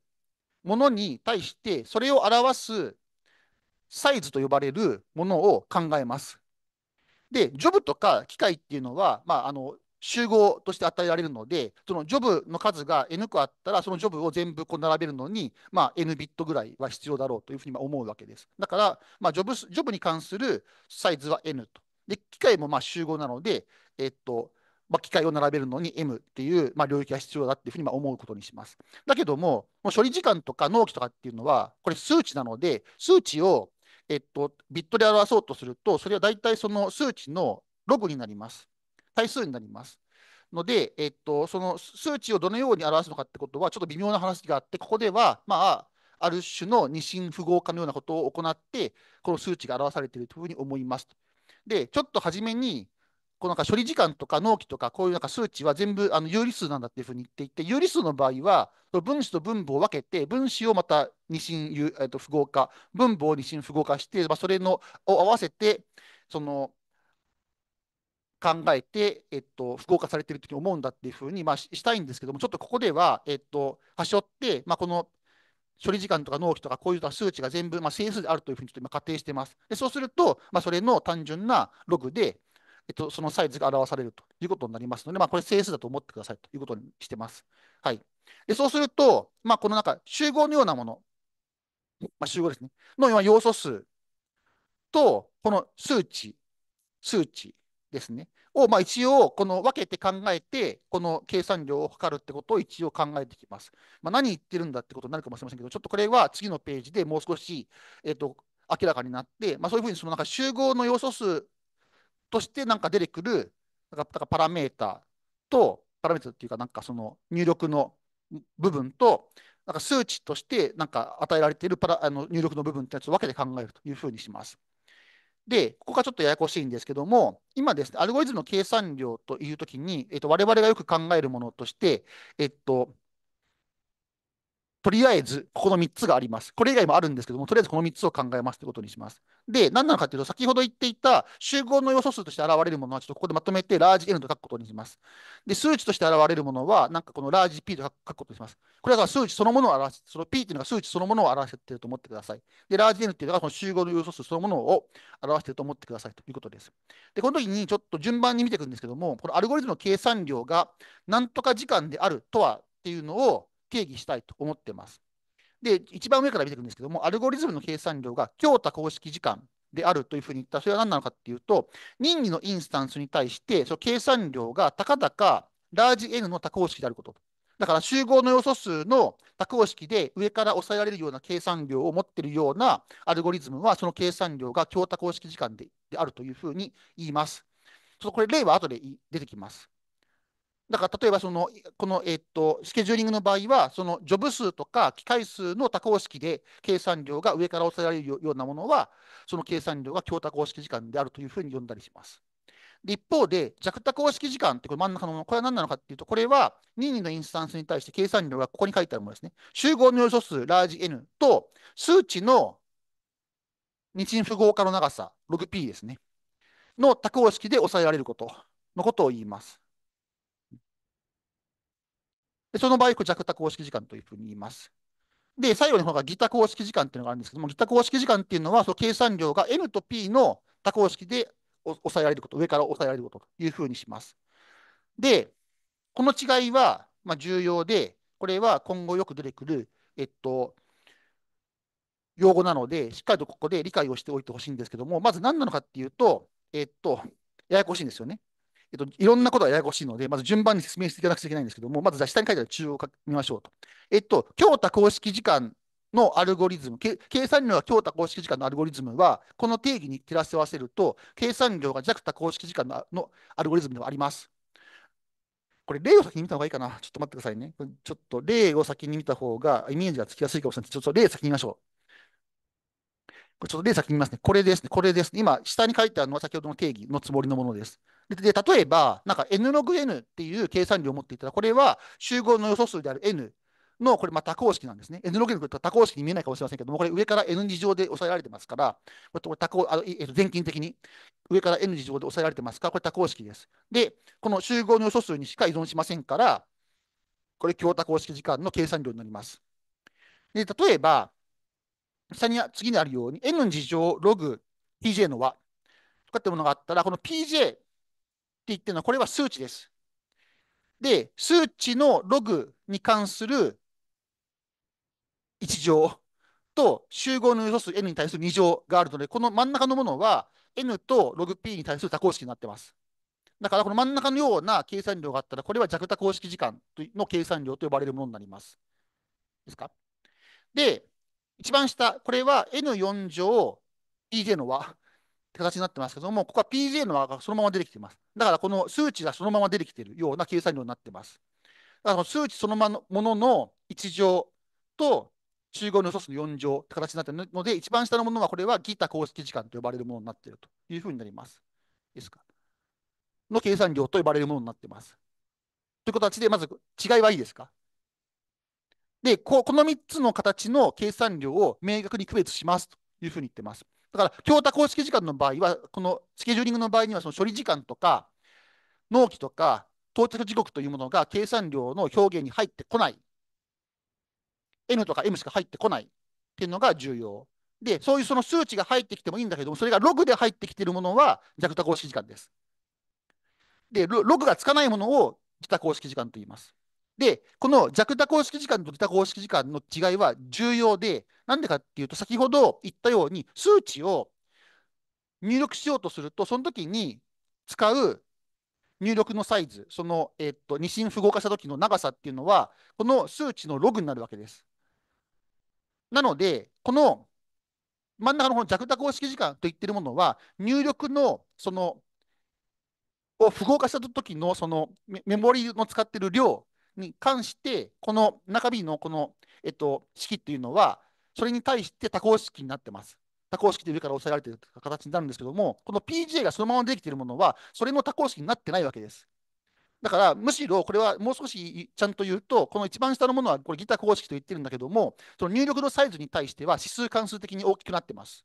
S1: ものに対して、それを表すサイズと呼ばれるものを考えます。で、ジョブとか機械っていうのは、まあ、あの集合として与えられるので、そのジョブの数が N 個あったら、そのジョブを全部こう並べるのに、まあ、N ビットぐらいは必要だろうというふうに思うわけです。だから、まあジョブ、ジョブに関するサイズは N と。で、機械もまあ集合なので、えっと、まあ、機械を並べるのに M っていう、まあ、領域が必要だっていうふうにま思うことにします。だけども、もう処理時間とか納期とかっていうのは、これ数値なので、数値を、えっと、ビットで表そうとすると、それは大体その数値のログになります。対数になります。ので、えっと、その数値をどのように表すのかってことは、ちょっと微妙な話があって、ここでは、まあ、ある種の二進符号化のようなことを行って、この数値が表されているというふうに思います。で、ちょっと初めに、こうなんか処理時間とか納期とか、こういうなんか数値は全部あの有理数なんだっていうふうに言っていて、有理数の場合は、分子と分母を分けて、分子をまた二進、えっと、符号化、分母を二進符号化して、まあ、それのを合わせて、その考えて、えっと、福岡されてるときに思うんだっていうふうに、まあ、したいんですけども、ちょっとここでは、えっと、端折って、まあ、この処理時間とか納期とか、こういう数値が全部、まあ、整数であるというふうにちょっと今仮定してます。でそうすると、まあ、それの単純なログで、えっと、そのサイズが表されるということになりますので、まあ、これ整数だと思ってくださいということにしてます。はい、でそうすると、まあ、このなんか集合のようなもの、まあ、集合ですね、の要素数と、この数値、数値、ですね、を、まあ、一応この分けて考えて、この計算量を測るってことを一応考えてきます。まあ、何言ってるんだってことになるかもしれませんけど、ちょっとこれは次のページでもう少し、えーと、明らかになって、まあ、そういうふうにそのなんか集合の要素数としてなんか出てくるなんかパラメータと、パラメータっていうか、なんかその入力の部分と、なんか数値としてなんか与えられているパラあの入力の部分ってやつを分けて考えるというふうにします。で、ここがちょっとややこしいんですけども、今ですね、アルゴリズムの計算量というときに、えっと、我々がよく考えるものとして、えっと、とりあえず、ここの3つがあります。これ以外もあるんですけども、とりあえずこの3つを考えますということにします。で、何なのかというと、先ほど言っていた集合の要素数として現れるものは、ちょっとここでまとめて、ラージ N と書くことにします。で、数値として現れるものは、なんかこのラージ P と書くことにします。これは数値そのものを表す、その P というのが数値そのものを表していると思ってください。で、ラージ N というのがその集合の要素数そのものを表していると思ってくださいということです。で、この時にちょっと順番に見ていくんですけども、このアルゴリズムの計算量が何とか時間であるとはっていうのを定義したいと思ってます。で、一番上から見ていくんですけども、アルゴリズムの計算量が強多公式時間であるというふうに言った、それは何なのかっていうと、任意のインスタンスに対して、その計算量が高々ラージ N の多項式であること。だから集合の要素数の多項式で上から抑えられるような計算量を持っているようなアルゴリズムは、その計算量が強多項式時間であるというふうに言います。とこれ、例は後で出てきます。だから例えばその、この、えっと、スケジューリングの場合は、そのジョブ数とか機械数の多項式で計算量が上から押さえられるようなものは、その計算量が強多項式時間であるというふうに呼んだりします。で一方で、弱多項式時間ってこれ真ん中のもの、これは何なのかっていうと、これは任意のインスタンスに対して計算量がここに書いてあるものですね。集合の要素数、ラージ N と数値の日進符号化の長さ、logP ですね。の多項式で抑えられることのことを言います。でその場合、これ弱多公式時間というふうに言います。で、最後の方がギタ公式時間っていうのがあるんですけども、ギタ公式時間っていうのは、その計算量が n と p の多公式で抑えられること、上から抑えられることというふうにします。で、この違いは、まあ、重要で、これは今後よく出てくる、えっと、用語なので、しっかりとここで理解をしておいてほしいんですけども、まず何なのかっていうと、えっと、ややこしいんですよね。えっと、いろんなことがややこしいので、まず順番に説明していかなくちゃいけないんですけども、まずじゃ下に書いてある中央を見ましょうと。えっと、京多公式時間のアルゴリズム、計算量が京多公式時間のアルゴリズムは、この定義に照らし合わせると、計算量が弱多公式時間のアルゴリズムではあります。これ、例を先に見た方がいいかな。ちょっと待ってくださいね。ちょっと例を先に見た方がイメージがつきやすいかもしれないちょっと例先に見ましょう。これちょっと例先見ますね。これですね。これですね。今、下に書いてあるのは先ほどの定義のつもりのものです。で、例えば、なんか n ログ n っていう計算量を持っていたら、これは集合の予想数である n の、これ、ま多項式なんですね。n ログ n と多項式に見えないかもしれませんけども、これ上から n 二乗で抑えられてますから、これ多項あの、えっと、全近的に上から n 二乗で抑えられてますから、これ多項式です。で、この集合の予想数にしか依存しませんから、これ、強多項式時間の計算量になります。で、例えば、下に次にあるように n 2乗ログ pj の和とかってものがあったら、この pj って言ってるのは、これは数値です。で、数値のログに関する1乗と集合の要素数 n に対する2乗があるので、この真ん中のものは n とログ p に対する多項式になってます。だからこの真ん中のような計算量があったら、これは弱多項式時間の計算量と呼ばれるものになります。ですかで、一番下、これは N4 乗 PJ の和って形になってますけども、ここは PJ の和がそのまま出てきています。だからこの数値がそのまま出てきているような計算量になっています。だから数値そのものの1乗と集合の素数の4乗って形になっているので、一番下のものはこれはギタ公式時間と呼ばれるものになっているというふうになります。ですかの計算量と呼ばれるものになっています。という形で、まず違いはいいですかで、ここの3つの形の計算量を明確に区別しますというふうに言ってます。だから、強化公式時間の場合は、このスケジューリングの場合には、その処理時間とか、納期とか、到着時刻というものが計算量の表現に入ってこない。N とか M しか入ってこないっていうのが重要。で、そういうその数値が入ってきてもいいんだけども、それがログで入ってきているものは弱多公式時間です。で、ログがつかないものを自他公式時間と言います。で、この弱打公式時間と出た公式時間の違いは重要で、なんでかっていうと、先ほど言ったように、数値を入力しようとすると、その時に使う入力のサイズ、その、えっと、二進符号化した時の長さっていうのは、この数値のログになるわけです。なので、この真ん中のこの弱打公式時間と言ってるものは、入力のそのを符号化した時のそのメモリの使っている量に関して、この中 B のこの、えっと、式っていうのは、それに対して多項式になってます。多項式で上から押さえられている形になるんですけども、この PJ がそのままできているものは、それの多項式になってないわけです。だから、むしろこれはもう少しちゃんと言うと、この一番下のものはこれギター公式と言ってるんだけども、その入力のサイズに対しては指数関数的に大きくなってます。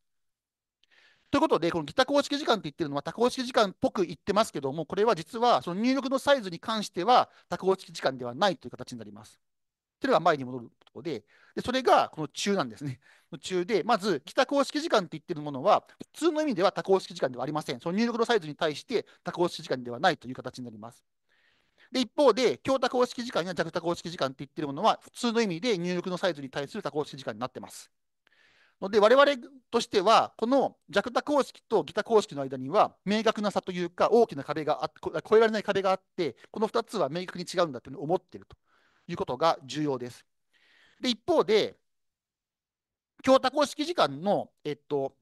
S1: ということで、このギタ公式時間って言ってるのは多項式時間っぽく言ってますけども、これは実はその入力のサイズに関しては多項式時間ではないという形になります。というのが前に戻るところで、でそれがこの中なんですね。中で、まず、帰宅公式時間って言ってるものは、普通の意味では多項式時間ではありません。その入力のサイズに対して多項式時間ではないという形になります。で、一方で、強多公式時間や弱多項式時間って言ってるものは、普通の意味で入力のサイズに対する多項式時間になってます。ので、我々としては、この弱打公式とギタ公式の間には、明確な差というか、大きな壁があ超えられない壁があって、この2つは明確に違うんだという思っているということが重要です。で、一方で、強多公式時間の、えっと、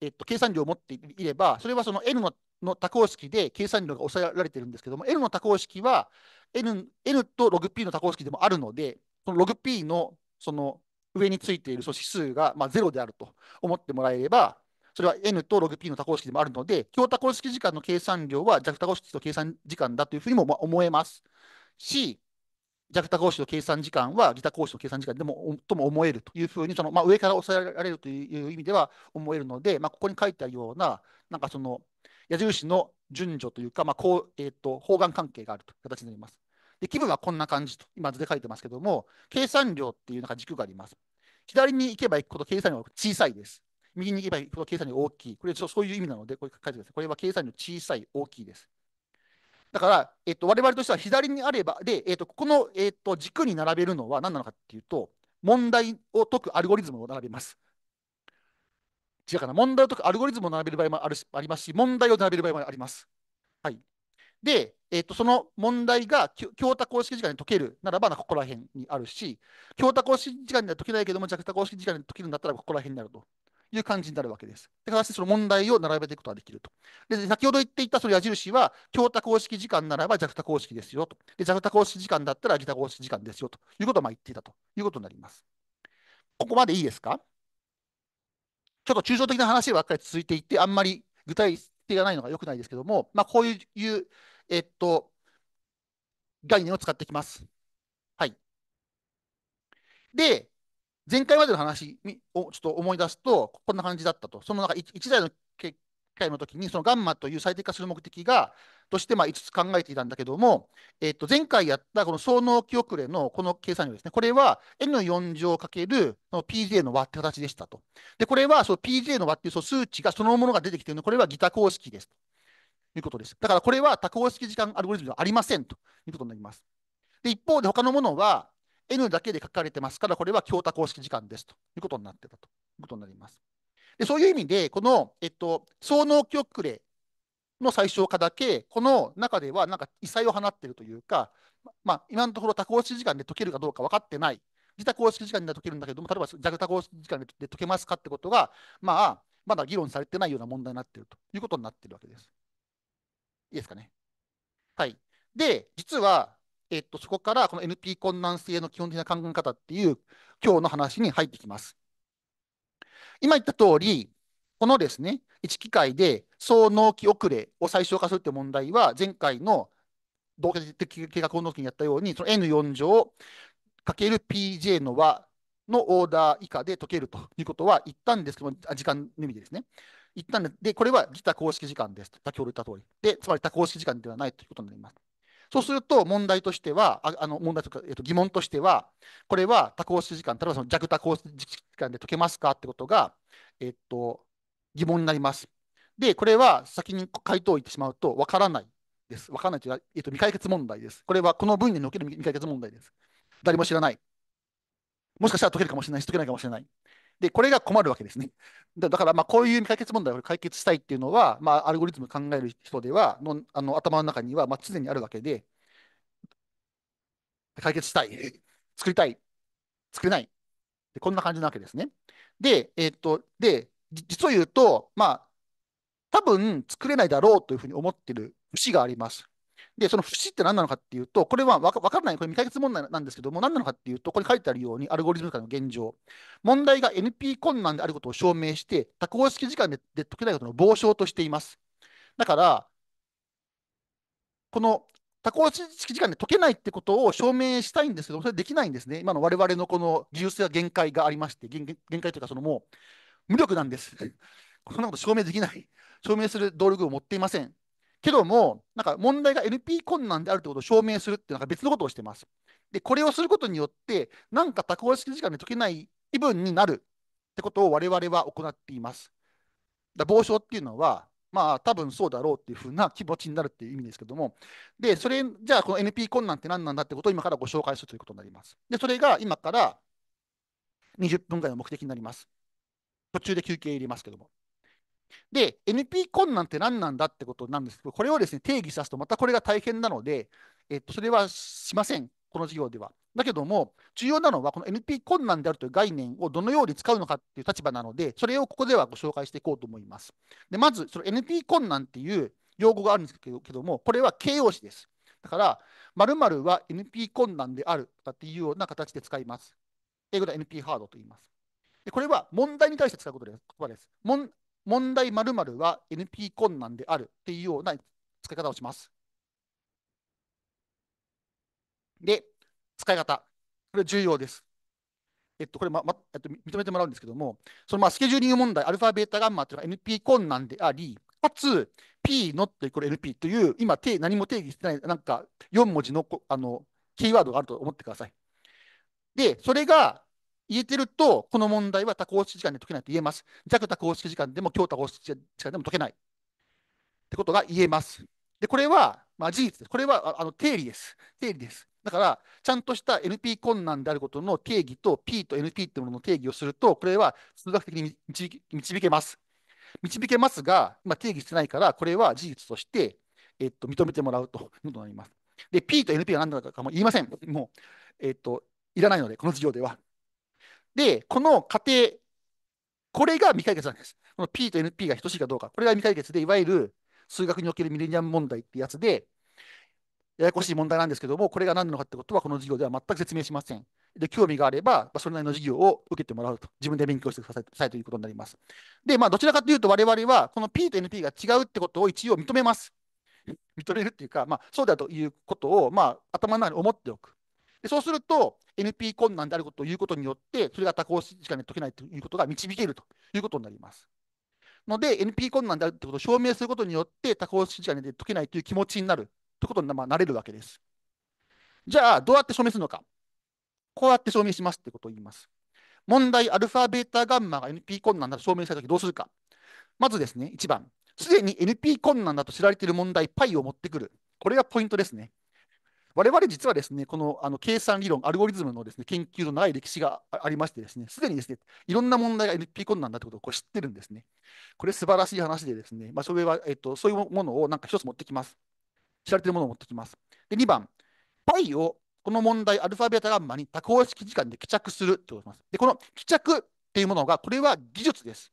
S1: えっと、計算量を持っていれば、それはその N のの多項式で計算量が抑えられているんですけども、N の多項式は N, N とログ p の多項式でもあるので、このログ p のその上についている素指数が、まあ、0であると思ってもらえれば、それは n とログ p の多項式でもあるので、強多項式時間の計算量は弱多項式と計算時間だというふうにも思えますし、弱多項式と計算時間は利他項式と計算時間でもとも思えるというふうに、そのまあ、上から抑えられるという意味では思えるので、まあ、ここに書いてあるような、なんかその矢印の順序というか、まあこうえーと、と方眼関係があるという形になります。で、気分はこんな感じと、今図で書いてますけども、計算量っていうなんか軸があります。左に行けば行くほど計算量が小さいです。右に行けば行くほど計算量が大きい。これちょそういう意味なので、これ書いてください。これは計算量小さい、大きいです。だから、えっと、我々としては左にあれば、で、えっと、この、えっと、軸に並べるのは何なのかっていうと、問題を解くアルゴリズムを並べます。違うかな問題を解くアルゴリズムを並べる場合もあるしありますし、問題を並べる場合もあります。はい。で、えー、とその問題が強多公式時間に解けるならば、ここら辺にあるし、強多公式時間には解けないけども、弱多公式時間に解けるんだったら、ここら辺になると。いう感じになるわけです。で、その問題を並べていくことができると。で、先ほど言っていたその矢印は、強多公式時間ならば弱多公式ですよと。で、弱多公式時間だったらギタ公式時間ですよということをまあ言っていたということになります。ここまでいいですかちょっと抽象的な話ばっかり続いていて、あんまり具体って言わないのが良くないですけども、まあ、こういう、えっと、概念を使ってきます。はい。で、前回までの話をちょっと思い出すと、こんな感じだったと。その中、んか1台の機械の時に、そのガンマという最適化する目的が、としてまあ5つ考えていたんだけども、えっと、前回やったこの総納記憶例のこの計算量ですね、これは n 4乗かける pj の和って形でしたと。で、これはその pj の和っていう数値がそのものが出てきているので、これはギタ公式ですということです。だからこれは多項式時間アルゴリズムではありませんということになります。で、一方で他のものは n だけで書かれてますから、これは強多項式時間ですということになってたということになります。でそういう意味で、この、えっと、総納記憶例の最小化だけ、この中ではなんか異彩を放っているというか、まあ、今のところ多項式時間で解けるかどうか分かってない、自多公式時間で解けるんだけども、例えば弱多項式時間で解けますかってことが、まあ、まだ議論されてないような問題になっているということになっているわけです。いいですかね。はい。で、実は、えっと、そこからこの NP 困難性の基本的な考え方っていう今日の話に入ってきます。今言った通り、このですね、1機械で総納期遅れを最小化するという問題は、前回の同画的計画運動期にやったように、その N4 乗かける PJ の和のオーダー以下で解けるということは言ったんですけども、時間の意味でですね。言ったんで、これはギタ公式時間ですと、先ほど言った通り。で、つまり多公式時間ではないということになります。そうすると、問題としては、ああの問題とか、えっと、疑問としては、これは多公式時間、例えばその弱多公式時間で解けますかってことが、えっと、疑問になります。で、これは先に回答を言ってしまうとわからないです。わからないというか、えっと、未解決問題です。これはこの分野における未解決問題です。誰も知らない。もしかしたら解けるかもしれないし、解けないかもしれない。で、これが困るわけですね。だから、まあ、こういう未解決問題を解決したいっていうのは、まあ、アルゴリズム考える人では、のあの頭の中には、まあ、常にあるわけで、解決したい、作りたい、作れない。こんな感じなわけですね。で、えー、っと、で、実を言うと、まあ、多分作れないだろうというふうに思っている節があります。で、その節って何なのかっていうと、これは分からない、これ未解決問題なんですけども、何なのかっていうと、ここに書いてあるように、アルゴリズム化の現状。問題が NP 困難であることを証明して、多項式時間で解けないことの傍証としています。だから、この多項式時間で解けないってことを証明したいんですけども、それできないんですね。今の我々のこの技術や限界がありまして、限界というか、そのもう、無力なんです。そんなこと証明できない。証明する道力を持っていません。けども、なんか問題が NP 困難であるということを証明するっていうのが別のことをしてます。で、これをすることによって、なんか多項式時間で解けない気分になるってことを我々は行っています。だ防症っていうのは、まあ多分そうだろうっていうふうな気持ちになるっていう意味ですけども、で、それ、じゃあこの NP 困難って何なんだってことを今からご紹介するということになります。で、それが今から20分ぐらいの目的になります。途中で休憩入れますけども。で、NP 困難って何なんだってことなんですけど、これをですね定義さすとまたこれが大変なので、えっと、それはしません、この授業では。だけども、重要なのは、この NP 困難であるという概念をどのように使うのかっていう立場なので、それをここではご紹介していこうと思います。でまず、その NP 困難っていう用語があるんですけども、これは形容詞です。だから、まるは NP 困難であるとかっていうような形で使います。英語では NP ハードと言います。でこれは問題に対して使うことです言葉です。問題まるは NP 困難であるっていうような使い方をします。で、使い方。これ重要です。えっと、これま、ま、えっと、認めてもらうんですけども、そのまあスケジューリング問題、アルファ、ベータ、ガンマというのが NP 困難であり、かつ P のってこれ NP という、今定、何も定義してない、なんか4文字のあのキーワードがあると思ってください。で、それが言えてると、この問題は多項式時間で解けないと言えます。弱多項式時間でも強多項式時間でも解けない。ってことが言えます。で、これは、まあ、事実です。これはあの定理です。定理です。だから、ちゃんとした NP 困難であることの定義と P と NP というものの定義をすると、これは数学的に導けます。導けますが、あ、定義してないから、これは事実として、えっと、認めてもらうと いうことになります。で、P と NP は何なのかも言いません。もう、えっと、いらないので、この授業では。で、この過程、これが未解決なんです。この P と NP が等しいかどうか。これが未解決で、いわゆる数学におけるミレニアム問題ってやつで、ややこしい問題なんですけども、これが何なのかってことは、この授業では全く説明しません。で、興味があれば、それなりの授業を受けてもらうと、自分で勉強してくださいということになります。で、まあ、どちらかというと、我々は、この P と NP が違うってことを一応認めます。認めるっていうか、まあ、そうだということを、まあ、頭の中に思っておく。でそうすると、NP 困難であることを言うことによって、それが多項式かに解けないということが導けるということになります。ので、NP 困難であるということを証明することによって、多項式化で解けないという気持ちになるということに、まあ、なれるわけです。じゃあ、どうやって証明するのか。こうやって証明しますということを言います。問題、アルファ、ベータ、ガンマが NP 困難だと証明したときどうするか。まずですね、1番、すでに NP 困難だと知られている問題、π を持ってくる。これがポイントですね。我々実はですね、このあの計算理論、アルゴリズムのですね研究の長い歴史がありましてですね、すでにですね、いろんな問題が NP 困難だということをこう知ってるんですね。これ素晴らしい話でですね、まあ、それは、えっと、そういうものをなんか一つ持ってきます。知られているものを持ってきます。で、2番、π をこの問題、アルファベータガンマに多項式時間で帰着するとことます。で、この帰着っていうものが、これは技術です。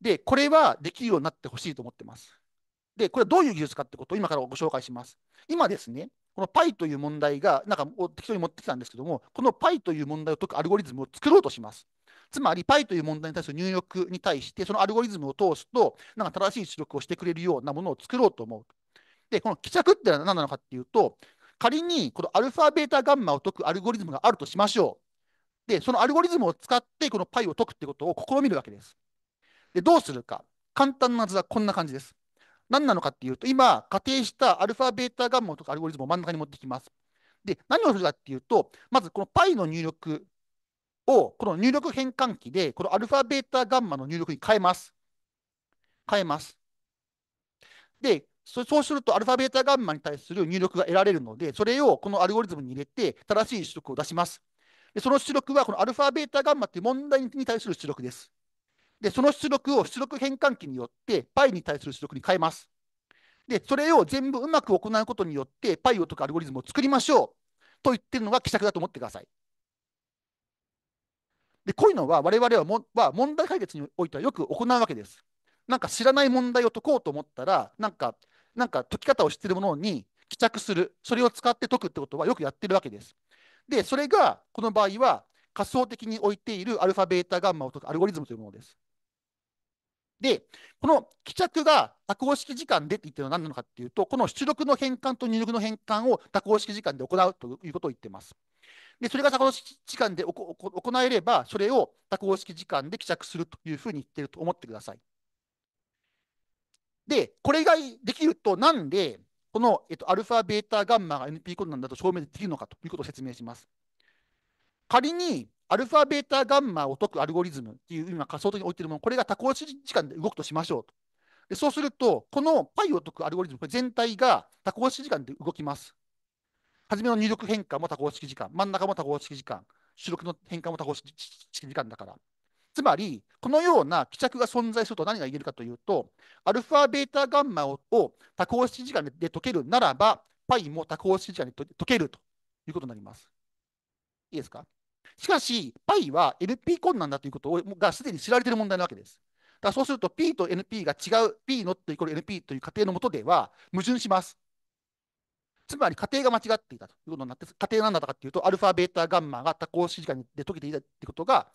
S1: で、これはできるようになってほしいと思ってます。で、これはどういう技術かってことを今からご紹介します。今ですね、この π という問題が、なんか適当に持ってきたんですけども、この π という問題を解くアルゴリズムを作ろうとします。つまり π という問題に対する入力に対して、そのアルゴリズムを通すと、なんか正しい出力をしてくれるようなものを作ろうと思う。で、この希釈ってのは何なのかっていうと、仮にこのアルファベータガンマを解くアルゴリズムがあるとしましょう。で、そのアルゴリズムを使って、この π を解くってことを試みるわけです。で、どうするか。簡単な図はこんな感じです。何なのかっていうと、今、仮定したアルファベータガンモとかアルゴリズムを真ん中に持ってきます。で、何をするかっていうと、まずこの π の入力を、この入力変換器で、このアルファベータガンマの入力に変えます。変えます。で、そうすると、アルファベータガンマに対する入力が得られるので、それをこのアルゴリズムに入れて、正しい出力を出します。でその出力は、このアルファベータガンマという問題に対する出力です。で、その出力を出力変換器によって π に対する出力に変えます。で、それを全部うまく行うことによって π を解くアルゴリズムを作りましょうと言ってるのが希釈だと思ってください。で、こういうのは我々はもは問題解決においてはよく行うわけです。なんか知らない問題を解こうと思ったら、なんか、なんか解き方を知ってるものに帰着する、それを使って解くってことはよくやってるわけです。で、それがこの場合は仮想的に置いているアルファ、ベータ、ガンマを解くアルゴリズムというものです。で、この帰着が多項式時間でって言ってるのは何なのかっていうと、この出力の変換と入力の変換を多項式時間で行うということを言ってます。で、それが多項式時間で行えれば、それを多項式時間で帰着するというふうに言ってると思ってください。で、これができると、なんで、この、えっと、アルファ、ベータ、ガンマが NP コンなんだと証明できるのかということを説明します。仮にアルファベータガンマを解くアルゴリズムっていう今仮想的に置いているもの、これが多項式時間で動くとしましょうと。でそうすると、この π を解くアルゴリズム、これ全体が多項式時間で動きます。初めの入力変換も多項式時間、真ん中も多項式時間、主力の変換も多項式時間だから。つまり、このような希着が存在すると何が言えるかというと、アルファ、ベータ、ガンマを多項式時間で解けるならば、π も多項式時間で解けるということになります。いいですかしかし、π は NP 困難だということがすでに知られている問題なわけです。だからそうすると P と NP が違う P のってイコール NP という仮定のもとでは矛盾します。つまり仮定が間違っていたということになって、仮定なんだったかというと、アルファ、ベータ、ガンマが多項式時間で解けていたということが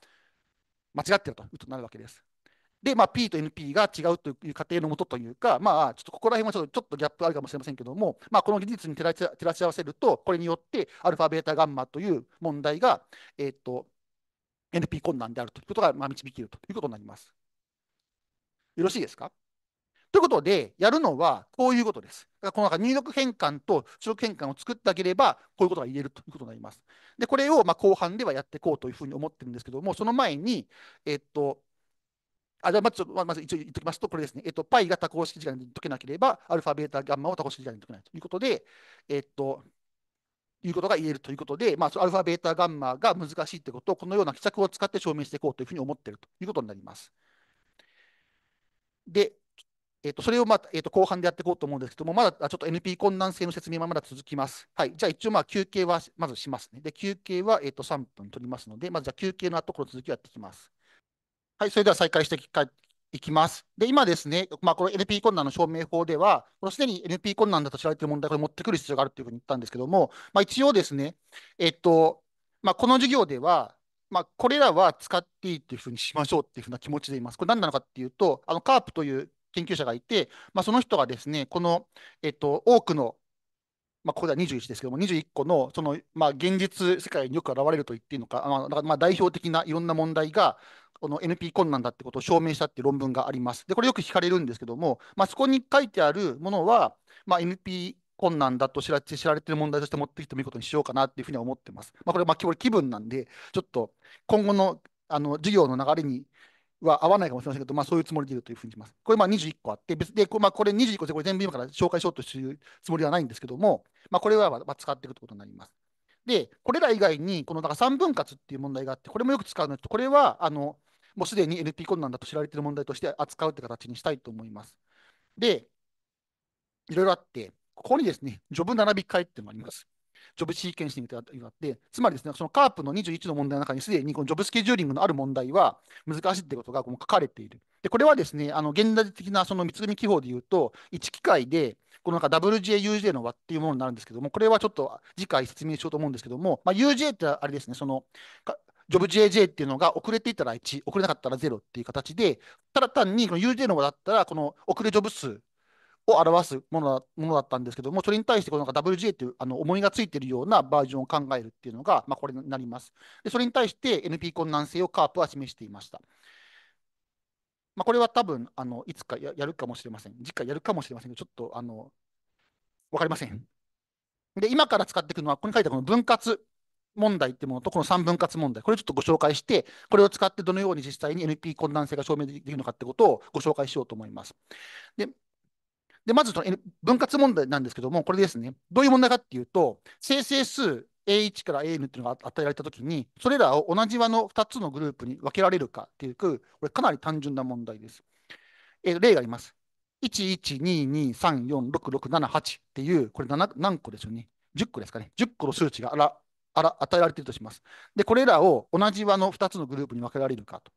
S1: 間違っているということになるわけです。で、まあ、P と NP が違うという仮定のもとというか、まあ、ちょっとここら辺はちょっとちょっとギャップあるかもしれませんけども、まあ、この技術に照らし照らし合わせると、これによってアルファ、ベータ、ガンマという問題が、えっ、ー、と、NP 困難であるということが、まあ、導けるということになります。よろしいですかということで、やるのはこういうことです。だからこの入力変換と出力変換を作ってあげれば、こういうことが言えるということになります。で、これをま後半ではやっていこうというふうに思ってるんですけども、その前に、えっと、あじゃまずまず一応言っておきますと、これですね、えっと、π が多項式時間に解けなければ、アルファ、ベータ、ガンマを多項式時間に解けないということで、えっと、いうことが言えるということで、まあ、アルファ、ベータ、ガンマが難しいということを、このような希釈を使って証明していこうというふうに思っているということになります。で、えっと、それを、まあえっと、後半でやっていこうと思うんですけども、まだちょっと NP 困難性の説明はまだ続きます。はい、じゃあ一応まあ休憩はまずしますね。で休憩は、えっと、3分取りますので、まずじゃあ休憩の後、この続きをやっていきます。はい、それでは再開していきます。で、今ですね、まあ、この NP 困難の証明法では、このすでに NP 困難だと知られている問題を持ってくる必要があるというふうに言ったんですけども、まあ、一応ですね、えっと、まあ、この授業では、まあ、これらは使っていいというふうにしましょうっていうふうな気持ちでいます。これ何なのかっていうと、あの、カープという研究者がいて、まあ、その人がですね、この、えっと、多くのまあ、ここでは21ですけども、21個のその、まあ、現実世界によく現れると言っていいのか、あのまあ、代表的ないろんな問題が、この NP 困難だってことを証明したっていう論文があります。で、これよく聞かれるんですけども、まあ、そこに書いてあるものは、まあ、NP 困難だと知ら知られてる問題として持ってきてもいいことにしようかなっていうふうには思ってます。まあ、これ、ま気分なんで、ちょっと今後のあの授業の流れには合わないかもしれませんけど、まあ、そういうつもりでいるというふうにします。これまあ21個あって、別で、まあ、これ21個でこれ全部今から紹介しようとするつもりはないんですけども、まあ、これは使っていくということになります。で、これら以外に、このなんか3分割っていう問題があって、これもよく使うのと、これはあのもうすでに NP 困難だと知られている問題として扱うという形にしたいと思います。で、いろいろあって、ここにですね、ジョブ並び替えっていうのがあります。ジョブシーケンシングというのがあって、つまりですね、そのカープの21の問題の中にすでにこのジョブスケジューリングのある問題は難しいということがこ書かれている。で、これはですね、あの現代的なその三つ組記法でいうと、1機械で、このなんか WJ、UJ の和っていうものになるんですけども、これはちょっと次回説明しようと思うんですけども、まあ、UJ ってあれですね、その、ジョブ JJ っていうのが遅れていたら1、遅れなかったら0っていう形で、ただ単にこの UJ の和だったら、この遅れジョブ数を表すものだものだったんですけども、それに対してこのなんか WJ というあの重みがついているようなバージョンを考えるっていうのが、まあ、これになります。でそれに対して NP 困難性をカープは示していました。まあ、これは多分あのいつかやるかもしれません。次回やるかもしれませんけど、ちょっとあの分かりません。で、今から使っていくのは、ここに書いるこの分割問題っていうものと、この3分割問題、これちょっとご紹介して、これを使ってどのように実際に NP 困難性が証明できるのかってことをご紹介しようと思います。で、で、まずその、分割問題なんですけども、これですね。どういう問題かっていうと、生成数 A1 から AN っていうのが与えられたときに、それらを同じ和の2つのグループに分けられるかっていう、これかなり単純な問題です。えー、例があります。1122346678っていう、これ何個ですよね。10個ですかね。10個の数値があらあら与えられているとします。で、これらを同じ和の2つのグループに分けられるかと。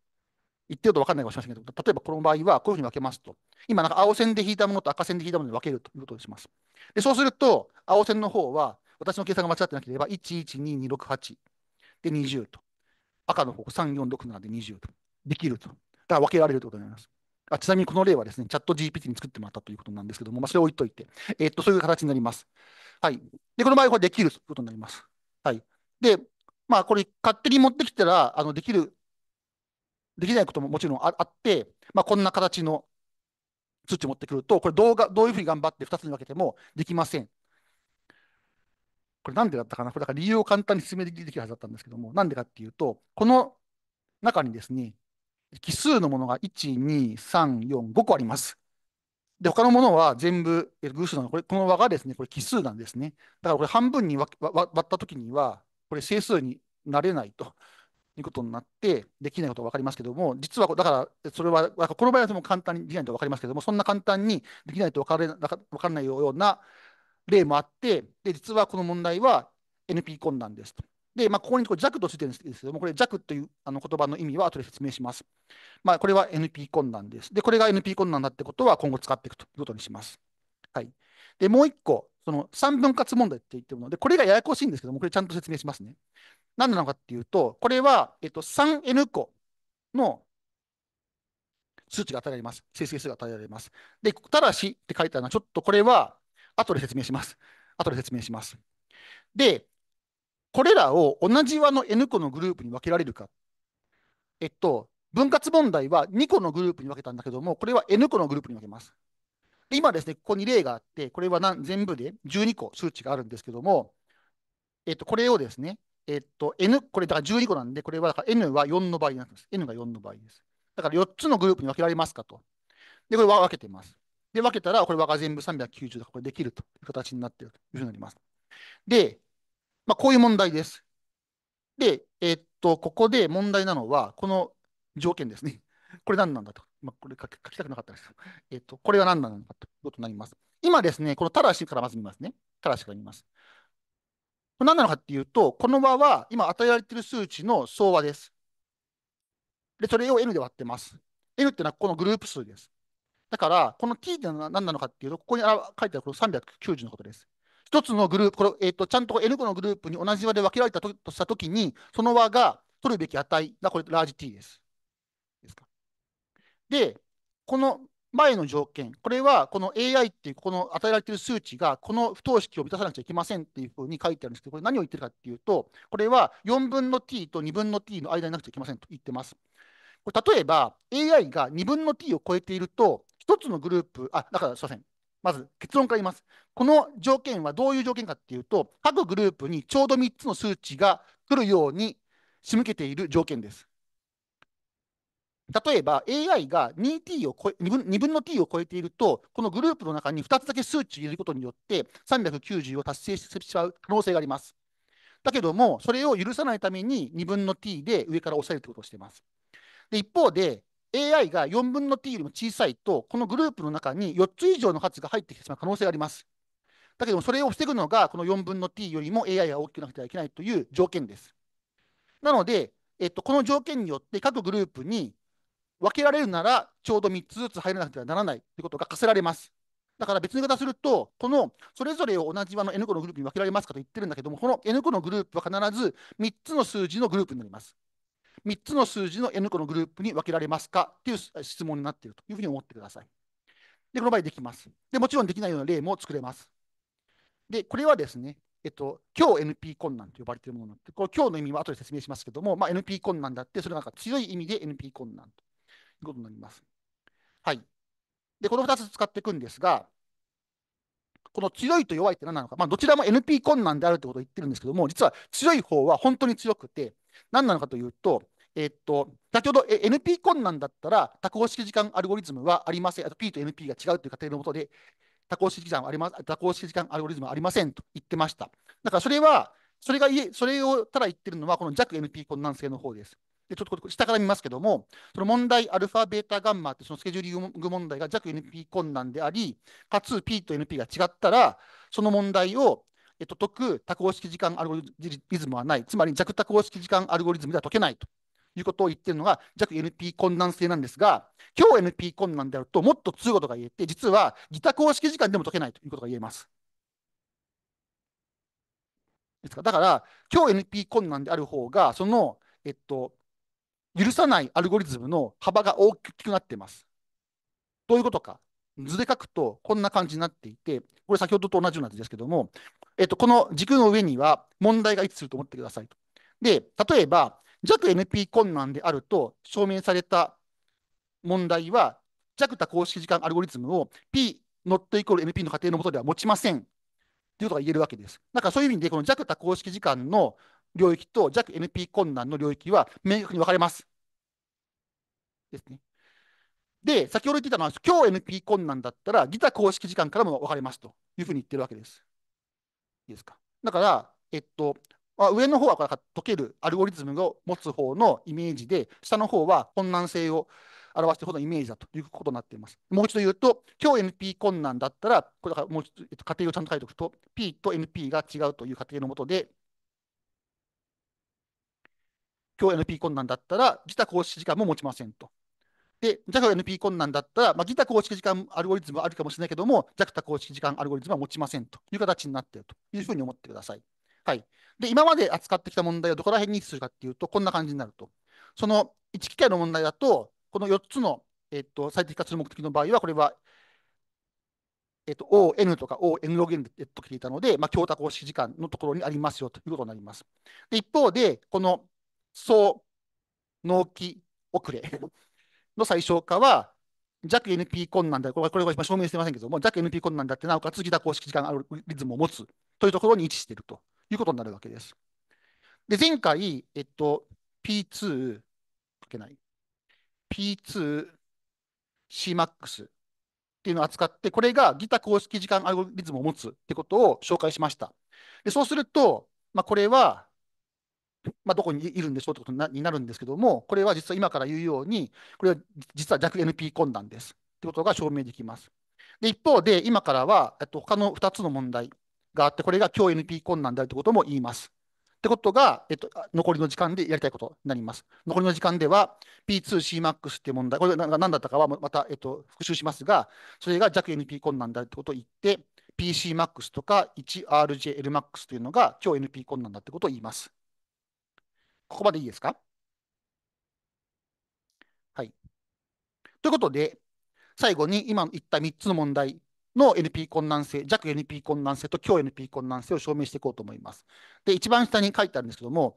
S1: てると分かんないかもしれませんけど、例えばこの場合はこういうふうに分けますと。今、なんか青線で引いたものと赤線で引いたもので分けるということにします。で、そうすると、青線の方は、私の計算が間違ってなければ、112268で20と。赤の方、3467で20と。できると。だから分けられるということになります。あちなみにこの例はですね、チャット GPT に作ってもらったということなんですけども、まあ、それを置いといて、えー、っと、そういう形になります。はい。で、この場合はできるということになります。はい。で、まあ、これ、勝手に持ってきたら、あのできるできないことももちろんあって、まあ、こんな形の通知を持ってくると、これどうが、どういうふうに頑張って2つに分けてもできません。これなんでだったかなこれだから理由を簡単に説明できるはずだったんですけども、なんでかっていうと、この中にですね、奇数のものが1、2、3、4、5個あります。で、他のものは全部偶数なの。これ、この和がですね、これ奇数なんですね。だからこれ半分に割ったときには、これ整数になれないと。いうことになって、できないことは分かりますけども、実はだから、それは、この場合はも簡単にできないと分かりますけども、そんな簡単にできないと分から分からないような例もあって、で実はこの問題は NP 困難ですと。で、まあ、ここにこ弱とついてるんですけども、これ弱というあの言葉の意味は後で説明します。まあ、これは NP 困難です。で、これが NP 困難だってことは今後使っていくということにします。はい。で、もう一個、その3分割問題って言ってるので、これがややこしいんですけども、これちゃんと説明しますね。何なのかっていうと、これは、えっと、3N 個の数値が与えられます。生成数が与えられます。で、ただしって書いてあるのは、ちょっとこれは後で説明します。後で説明します。で、これらを同じ和の N 個のグループに分けられるか。えっと、分割問題は2個のグループに分けたんだけども、これは N 個のグループに分けます。今ですね、ここに例があって、これは全部で12個数値があるんですけども、えっと、これをですね、えっと、N、これだから12個なんで、これはだから N は4の倍になってます。N が4の倍です。だから4つのグループに分けられますかと。で、これは分けています。で、分けたら、これ和が全部390だから、これできるという形になっているというふうになります。で、まあ、こういう問題です。で、えっと、ここで問題なのは、この条件ですね。これ何なんだと。まあ、これ書きたくなかったです。えっと、これは何なのかということになります。今ですね、このただしからまず見ますね。ただしから見ます。れ何なのかっていうと、この和は今与えられている数値の総和です。で、それを n で割ってます。n っていうのはこのグループ数です。だから、この t ってのは何なのかっていうと、ここに書いてあるこの390のことです。一つのグループ、これ、えーと、ちゃんと n 個のグループに同じ和で分けられたとしたときに、その和が取るべき値がこれ、ラージ t です。ですかで、この前の条件、これはこの AI っていう、この与えられている数値が、この不等式を満たさなくちゃいけませんっていうふうに書いてあるんですけど、これ何を言ってるかっていうと、これは4分の t と2分の t の間になくちゃいけませんと言ってます。これ例えば、AI が2分の t を超えていると、1つのグループ、あ、だからすいません。まず結論から言います。この条件はどういう条件かっていうと、各グループにちょうど3つの数値が来るように仕向けている条件です。例えば AI が 2t を超え2分の t を超えていると、このグループの中に2つだけ数値を入れることによって、390を達成してしまう可能性があります。だけども、それを許さないために2分の t で上から抑えるということをしています。で一方で、AI が4分の t よりも小さいと、このグループの中に4つ以上の数が入ってきてしまう可能性があります。だけども、それを防ぐのが、この4分の t よりも AI が大きくなくてはいけないという条件です。なので、えっと、この条件によって各グループに分けられるなら、ちょうど3つずつ入らなくてはならないということが課せられます。だから別に言い方すると、このそれぞれを同じあの N 個のグループに分けられますかと言ってるんだけども、この N 個のグループは必ず3つの数字のグループになります。3つの数字の N 個のグループに分けられますかという質問になっているというふうに思ってください。で、この場合できます。で、もちろんできないような例も作れます。で、これはですね、えっと、今日 NP 困難と呼ばれているものになって、この今日の意味は後で説明しますけども、まあ、NP 困難だって、それなんか強い意味で NP 困難ということになります。はい。で、この2つ使っていくんですが、この強いと弱いって何なのか、まあ、どちらも NP 困難であるということを言ってるんですけども、実は強い方は本当に強くて、何なのかというと、えー、っと、先ほど NP 困難だったら、多項式時間アルゴリズムはありません。あと P と NP が違うという過程のもとで、多項式時間ありま多項式時間アルゴリズムはありませんと言ってました。だからそれは、それが、それをただ言ってるのは、この弱 NP 困難性の方です。でちょっと下から見ますけども、その問題アルファ、ベータ、ガンマってそのスケジューリング問題が弱 NP 困難であり、かつ P と NP が違ったら、その問題を、えっと、解く多項式時間アルゴリズムはない、つまり弱多項式時間アルゴリズムでは解けないということを言っているのが弱 NP 困難性なんですが、強 NP 困難であるともっと強いことが言えて、実は自多公式時間でも解けないということが言えます。ですかだから、強 NP 困難である方が、その、えっと、許さないアルゴリズムの幅が大きくなっています。どういうことか。図で書くとこんな感じになっていて、これ先ほどと同じような図ですけども、えっと、この軸の上には問題が位置すると思ってくださいと。で、例えば、弱 NP 困難であると証明された問題は、弱多公式時間アルゴリズムを P not イコール NP の仮定のもとでは持ちませんということが言えるわけです。だからそういう意味で、この弱多公式時間の領域と弱 NP 困難の領域は明確に分かれます。ですね。で、先ほど言ってたのは、今日 NP 困難だったら、ギター公式時間からも分かれますというふうに言ってるわけです。いいですか。だから、えっと、まあ、上の方はこれ解けるアルゴリズムを持つ方のイメージで、下の方は困難性を表してほどイメージだということになっています。もう一度言うと、今日 NP 困難だったら、これだからもう一度、えっと、仮定をちゃんと書いておくと、P と NP が違うという仮定のもとで、今日 NP 困難だったら、ギタ公式時間も持ちませんと。で、j a c NP 困難だったら、まあ、ギタ公式時間アルゴリズムはあるかもしれないけども、j a 公式時間アルゴリズムは持ちませんという形になっているというふうに思ってください。はい。で、今まで扱ってきた問題をどこら辺にするかっていうと、こんな感じになると。その1機械の問題だと、この4つの、えっと、最適化する目的の場合は、これは、えっと、ON とか ON ログ N でとていたので、まあ、強化公式時間のところにありますよということになります。で、一方で、この総納期遅れ の最小化は、弱 NP 困難で、これは証明してませんけども、弱 NP 困難だって、なおかつ自打公式時間あるリズムを持つというところに位置しているということになるわけです。で、前回、えっと、P2 かけない、P2CMAX っていうのを扱って、これがギタ公式時間アルゴリズムを持つってことを紹介しました。で、そうすると、まあ、これは、まあ、どこにいるんでしょうということになるんですけども、これは実は今から言うように、これは実は弱 NP 困難ですということが証明できます。で一方で、今からは、えっと、他の2つの問題があって、これが強 NP 困難であるということも言います。ってことが、えっと、残りの時間でやりたいことになります。残りの時間では P2Cmax って問題、これが何だったかはまた、えっと、復習しますが、それが弱 NP 困難であるってことを言って、PCmax とか 1RJLmax というのが強 NP 困難だってことを言います。ここまでいいですかはい。ということで、最後に今言った3つの問題の NP 困難性、弱 NP 困難性と強 NP 困難性を証明していこうと思います。で、一番下に書いてあるんですけども、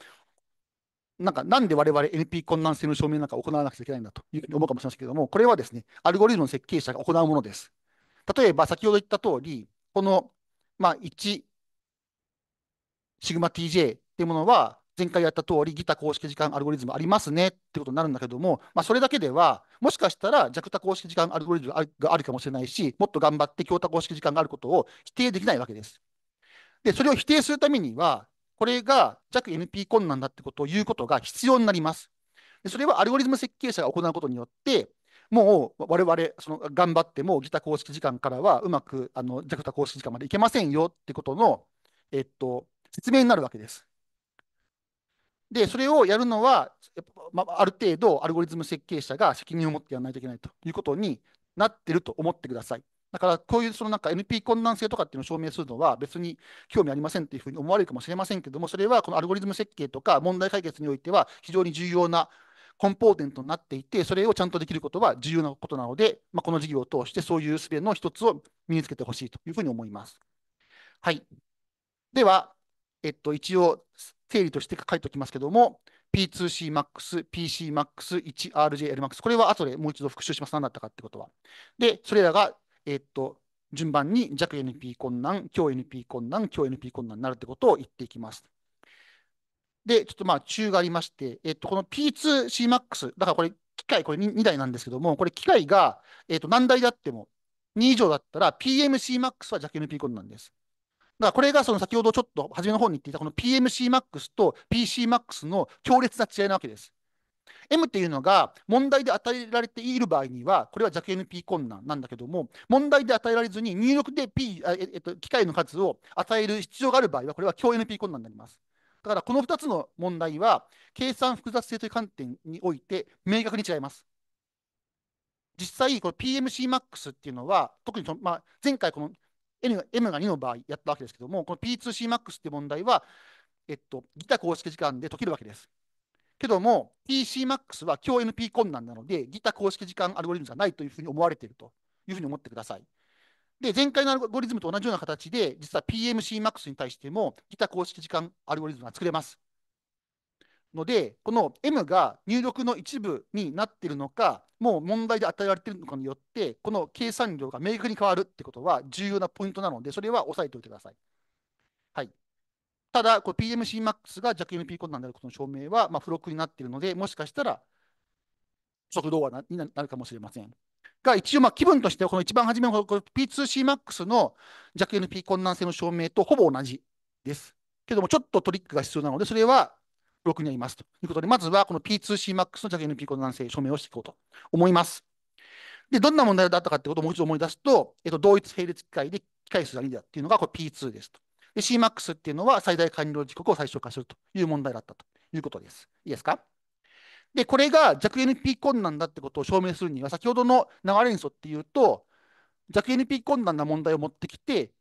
S1: なんか、なんで我々 NP 困難性の証明なんか行わなくちゃいけないんだというふうに思うかもしれませんけども、これはですね、アルゴリズムの設計者が行うものです。例えば、先ほど言った通り、この、まあ、1、シグマ TJ っていうものは、前回やった通り、ギター公式時間アルゴリズムありますねってことになるんだけども、まあ、それだけでは、もしかしたら弱多公式時間アルゴリズムがあるかもしれないし、もっと頑張って強多公式時間があることを否定できないわけです。で、それを否定するためには、これが弱 NP 困難だってことを言うことが必要になります。でそれはアルゴリズム設計者が行うことによって、もう我々その頑張ってもギタ公式時間からはうまくあの弱多公式時間までいけませんよってことの、えっと、説明になるわけです。で、それをやるのは、まあ、ある程度アルゴリズム設計者が責任を持ってやらないといけないということになってると思ってください。だから、こういうそのなんか NP 困難性とかっていうのを証明するのは別に興味ありませんっていうふうに思われるかもしれませんけども、それはこのアルゴリズム設計とか問題解決においては非常に重要なコンポーテントになっていて、それをちゃんとできることは重要なことなので、まあ、この授業を通してそういう術の一つを身につけてほしいというふうに思います。はい。では、えっと、一応、定理として書いておきますけども、P2CMAX、PCMAX、1RJLMAX。これは後でもう一度復習します。何だったかってことは。で、それらが、えー、っと、順番に弱 NP 困難、強 NP 困難、強 NP 困難になるってことを言っていきます。で、ちょっとまあ、中がありまして、えっと、この P2CMAX、だからこれ、機械、これ 2, 2台なんですけども、これ機械が、えっと、何台であっても、2以上だったら PMCMAX は弱 NP 困難です。だからこれがその先ほどちょっと初めの方に言っていたこの PMCMAX と PCMAX の強烈な違いなわけです。M っていうのが問題で与えられている場合には、これは弱 NP 困難なんだけども、問題で与えられずに入力で P、ええっと、機械の数を与える必要がある場合は、これは強 NP 困難になります。だからこの2つの問題は、計算複雑性という観点において明確に違います。実際、この PMCMAX っていうのは、特にその、まあ、前回この N, M が2の場合やったわけですけども、この P2Cmax って問題は、えっと、ギタ公式時間で解けるわけです。けども、PCMAX は強 NP 困難なので、ギタ公式時間アルゴリズムじゃないというふうに思われているというふうに思ってください。で、前回のアルゴリズムと同じような形で、実は PMCMAX に対しても、ギタ公式時間アルゴリズムが作れます。ので、この M が入力の一部になっているのか、もう問題で与えられているのかによって、この計算量が明確に変わるってことは重要なポイントなので、それは押さえておいてください。はい。ただ、PMCMAX が弱 MP 困難であることの証明は、まあ、付録になっているので、もしかしたら速度はになるかもしれません。が、一応、まあ、気分としては、この一番初めのこの P2CMAX の弱 NP 困難性の証明とほぼ同じです。けども、ちょっとトリックが必要なので、それは6人はいますということで、まずはこの P2CMAX の JAGNP コード男性証明をしていこうと思います。で、どんな問題だったかってことをもう一度思い出すと、えっと、同一並列機械で機械数が2だっていうのがこれ P2 ですと。で、CMAX っていうのは最大完了時刻を最小化するという問題だったということです。いいですかで、これが弱 NP 困難だってことを証明するには、先ほどの流れに沿って言うと、弱 NP 困難な問題を持ってきて、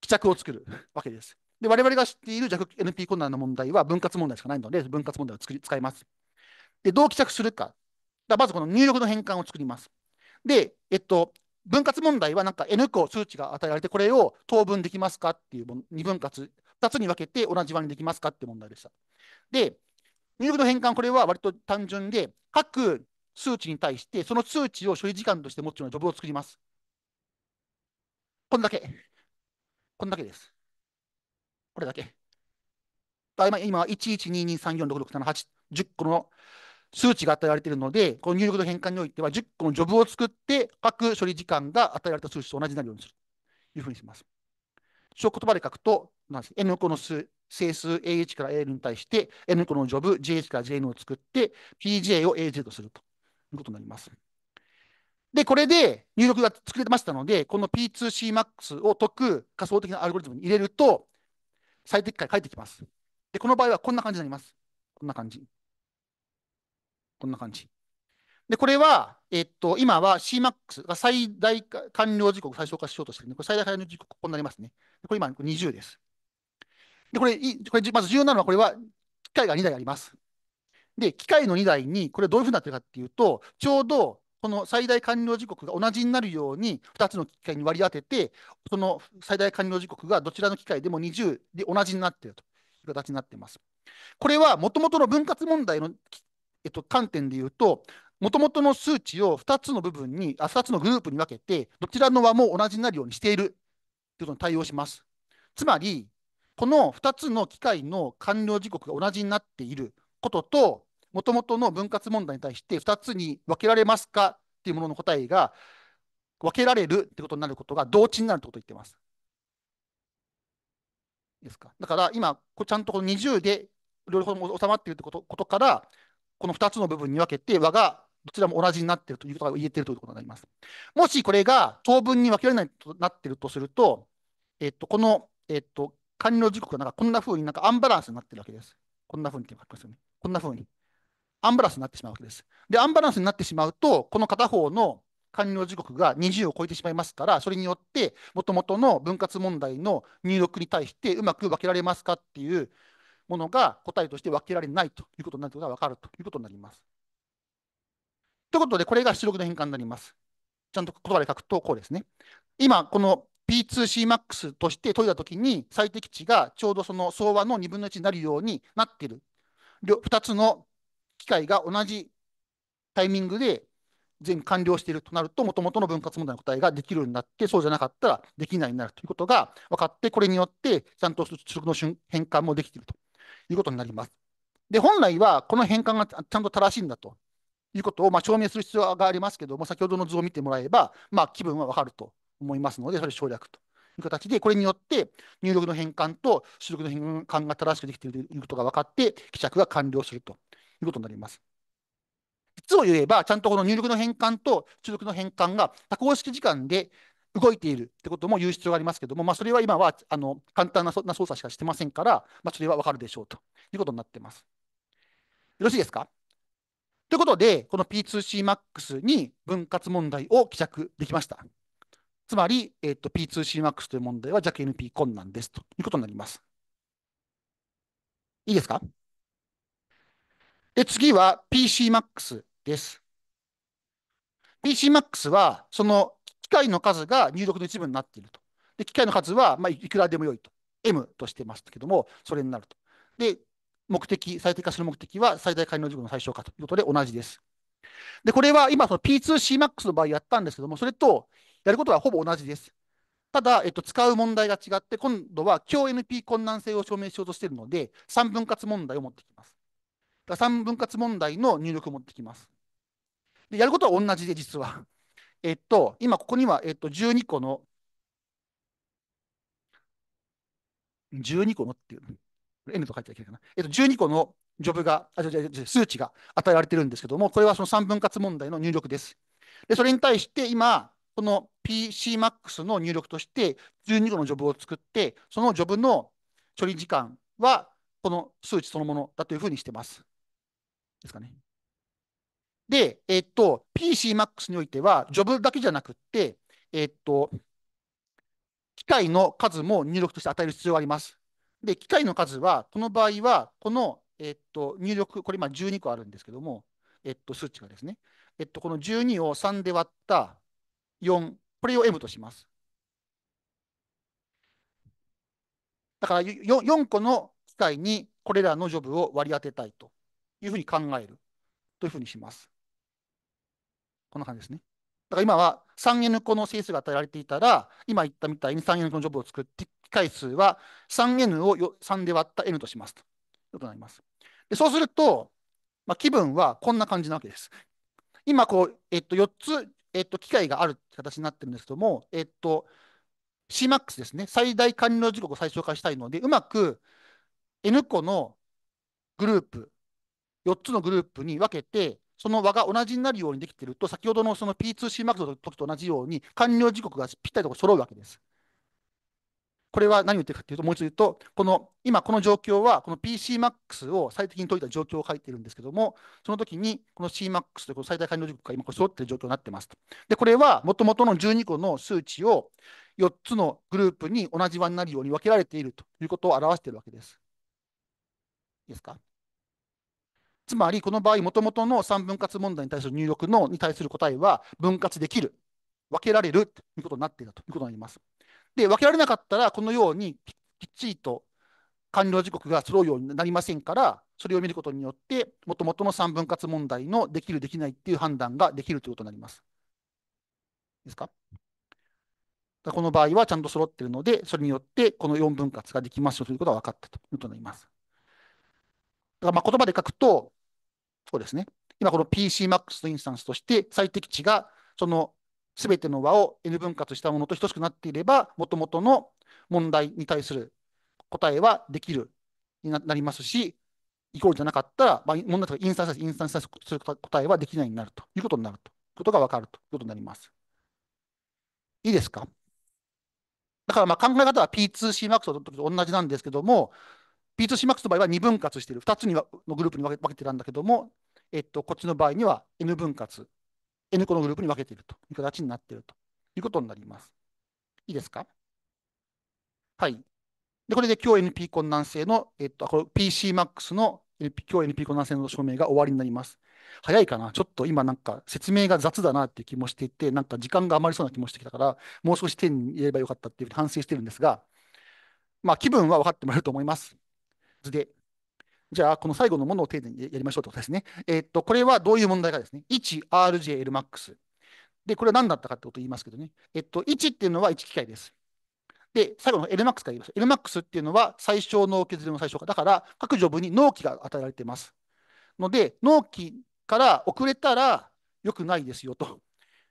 S1: 帰着を作るわけです。で、我々が知っている弱 NP 困難の問題は分割問題しかないので、分割問題を作り使います。で、どう帰着するか。だまずこの入力の変換を作ります。で、えっと、分割問題はなんか N 個数値が与えられて、これを等分できますかっていう2分割、2つに分けて同じ場にできますかって問題でした。で、入力の変換、これは割と単純で、各数値に対して、その数値を処理時間として持つようなジョブを作ります。こんだけ。こんだけです。これだけ。今、1122346678、10個の数値が与えられているので、この入力の変換においては、10個のジョブを作って、各処理時間が与えられた数値と同じになるようにするというふうにします。小言葉で書くと、なんです N 個の数整数 AH から AL に対して、N 個のジョブ JH から JN を作って、PJ を AJ とするということになります。で、これで入力が作れましたので、この P2CMAX を解く仮想的なアルゴリズムに入れると、最適解書いてきます。で、この場合はこんな感じになります。こんな感じ。こんな感じ。で、これは、えっと、今は CMAX が最大完了時刻最小化しようとしてるんで、これ最大完了時刻、ここになりますね。これ今20です。で、これ、これまず重要なのは、これは機械が2台あります。で、機械の2台に、これどういうふうになってるかっていうと、ちょうどこの最大完了時刻が同じになるように2つの機械に割り当てて、その最大完了時刻がどちらの機械でも20で同じになっているという形になっています。これはもともとの分割問題の、えっと、観点で言うと、もともとの数値を2つの部分にあ、2つのグループに分けて、どちらの和も同じになるようにしているということに対応します。つまり、この2つの機械の完了時刻が同じになっていることと、もともとの分割問題に対して2つに分けられますかっていうものの答えが分けられるってことになることが同値になるってことを言ってます。ですか。だから今、ちゃんとこの20で両方収まっているってことことから、この2つの部分に分けて和がどちらも同じになっているということが言えているということになります。もしこれが当分に分けられないとなっているとすると、えっと、この、えっと、管理の時刻がなんかこんなふうになんかアンバランスになってるわけです。こんなふうに書きますよね。こんなふうに。アンバランスになってしまうわけです。で、アンバランスになってしまうと、この片方の完了時刻が20を超えてしまいますから、それによって、もともとの分割問題の入力に対してうまく分けられますかっていうものが答えとして分けられないということになることが分かるということになります。ということで、これが出力の変換になります。ちゃんと言葉で書くと、こうですね。今、この P2Cmax として解いたときに、最適値がちょうどその相和の2分の1になるようになっている。2つの機械が同じタイミングで全完了しているとなると、もともとの分割問題の答えができるようになって、そうじゃなかったらできないになるということが分かって、これによってちゃんと出力の変換もできているということになります。で、本来はこの変換がちゃんと正しいんだということをま証明する必要がありますけども、先ほどの図を見てもらえば、まあ、気分は分かると思いますので、それ省略という形で、これによって入力の変換と出力の変換が正しくできているということが分かって、希釈が完了するということになります。実を言えば、ちゃんとこの入力の変換と出力の変換が多項式時間で動いているってことも言う必要がありますけども、まあ、それは今はあの簡単な操作しかしてませんから、まあ、それはわかるでしょうということになっています。よろしいですかということで、この P2CMAX に分割問題を希釈できました。つまり、えー、と P2CMAX という問題は弱 NP 困難ですということになります。いいですかで、次は PCMAX です。PCMAX は、その機械の数が入力の一部になっていると。で、機械の数は、まあ、いくらでも良いと。M としてますけども、それになると。で、目的、最適化する目的は最大解能事項の最小化ということで同じです。で、これは今、P2CMAX の場合やったんですけども、それとやることはほぼ同じです。ただ、えっと、使う問題が違って、今度は強 NP 困難性を証明しようとしているので、3分割問題を持ってきます。打分割問題の入力を持ってきます。でやることは同じで、実は。えっと、今、ここには、えっと、12個の、12個のっていう、N と書いてあいかな。えっと、12個のジョブが、あ、じゃじゃ数値が与えられてるんですけども、これはその3分割問題の入力です。で、それに対して今、この PCMAX の入力として12個のジョブを作って、そのジョブの処理時間はこの数値そのものだというふうにしてます。ですかね。で、えっと、PCMAX においては、ジョブだけじゃなくて、えっと、機械の数も入力として与える必要があります。で、機械の数は、この場合は、この、えっと、入力、これ今12個あるんですけども、えっと、数値がですね、えっと、この12を3で割った4、これを M とします。だから4個の機械にこれらのジョブを割り当てたいというふうに考えるというふうにします。こんな感じですね。だから今は 3N 個の整数が与えられていたら、今言ったみたいに 3N 個のジョブを作って機械数は 3N を3で割った N としますということになります。でそうすると、まあ、気分はこんな感じなわけです。今こう、えっと、4つ、えっと、機械がある形になってるんですけども、えっと、Cmax ですね、最大完了時刻を最小化したいので、うまく N 個のグループ4つのグループに分けて、その和が同じになるようにできていると、先ほどのその P2C マークの時と同じように、完了時刻がぴったりと揃うわけです。これは何を言ってるかというと、もう一度言うと、この今この状況は、この PCMAX を最適に解いた状況を書いているんですけども、その時にこの CMAX というこの最大完了時刻が今これ揃っている状況になってますと。で、これはもともとの12個の数値を4つのグループに同じ和になるように分けられているということを表しているわけです。いいですかつまり、この場合、もともとの3分割問題に対する入力のに対する答えは、分割できる、分けられるということになっているということになります。で、分けられなかったら、このようにきっちりと完了時刻が揃うようになりませんから、それを見ることによって、もともとの3分割問題のできる、できないっていう判断ができるということになります。ですかこの場合はちゃんと揃っているので、それによってこの4分割ができますよということが分かったということになります。だまあ言葉で書くと、そうですね。今この PCMAX のインスタンスとして最適値がそのすべての和を N 分割したものと等しくなっていれば、もともとの問題に対する答えはできるになりますし、イコールじゃなかったら、まあ、問題とかインスタンス、インスタンスする答えはできないになるということになるということが分かるということになります。いいですかだからまあ考え方は P2CMAX と同じなんですけども、ー2 c マックスの場合は2分割している、2つにはのグループに分け分けてたんだけども、えっと、こっちの場合には N 分割、N 個のグループに分けているという形になっているということになります。いいですかはい。で、これで今日 NP 困難性の、えっと、この PCMAX の NP 今日 NP 困難性の証明が終わりになります。早いかなちょっと今なんか説明が雑だなっていう気もしていて、なんか時間が余りそうな気もしてきたから、もう少し手に入れればよかったっていうふうに反省してるんですが、まあ気分は分かってもらえると思います。図で、じゃあ、この最後のものを丁寧にやりましょうということですね。えっ、と、これはどういう問題かですね。1RJLMAX。で、これは何だったかってことを言いますけどね。えっ、と、1っていうのは1機械です。で、最後の LMAX から言います。LMAX っていうのは最小の削りの最小化。だから、各ジョブに納期が与えられています。ので、納期から遅れたら良くないですよと。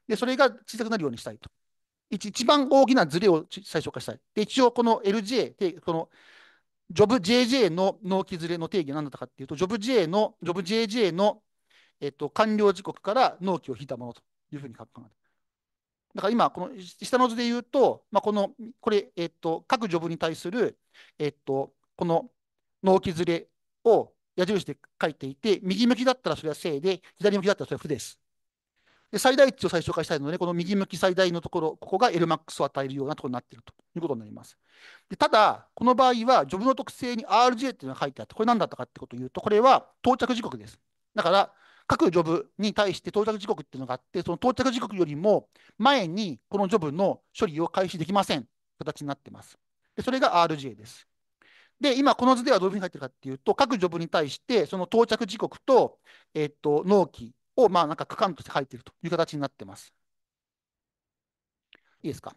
S1: で、それが小さくなるようにしたいと。一番大きなズレを最小化したい。で、一応この LJ で、このジョブ JJ の納期ずれの定義は何だったかっていうと、ジョブ J の、ジョブ JJ の、えっと、完了時刻から納期を引いたものというふうに書く。だから今、この下の図で言うと、まあ、この、これ、えっと、各ジョブに対する、えっと、この納期ずれを矢印で書いていて、右向きだったらそれは正で、左向きだったらそれは負です。で最大値を最小化したいので、この右向き最大のところ、ここが Lmax を与えるようなところになっているということになります。でただ、この場合は、ジョブの特性に RJ っていうのが書いてあって、これ何だったかってことを言うと、これは到着時刻です。だから、各ジョブに対して到着時刻っていうのがあって、その到着時刻よりも前にこのジョブの処理を開始できません形になってます。でそれが RJ です。で、今この図ではどういうふうに書いてるかっていうと、各ジョブに対してその到着時刻と、えっと、納期を、まあ、なんか区間として書いているという形になってます。いいですか。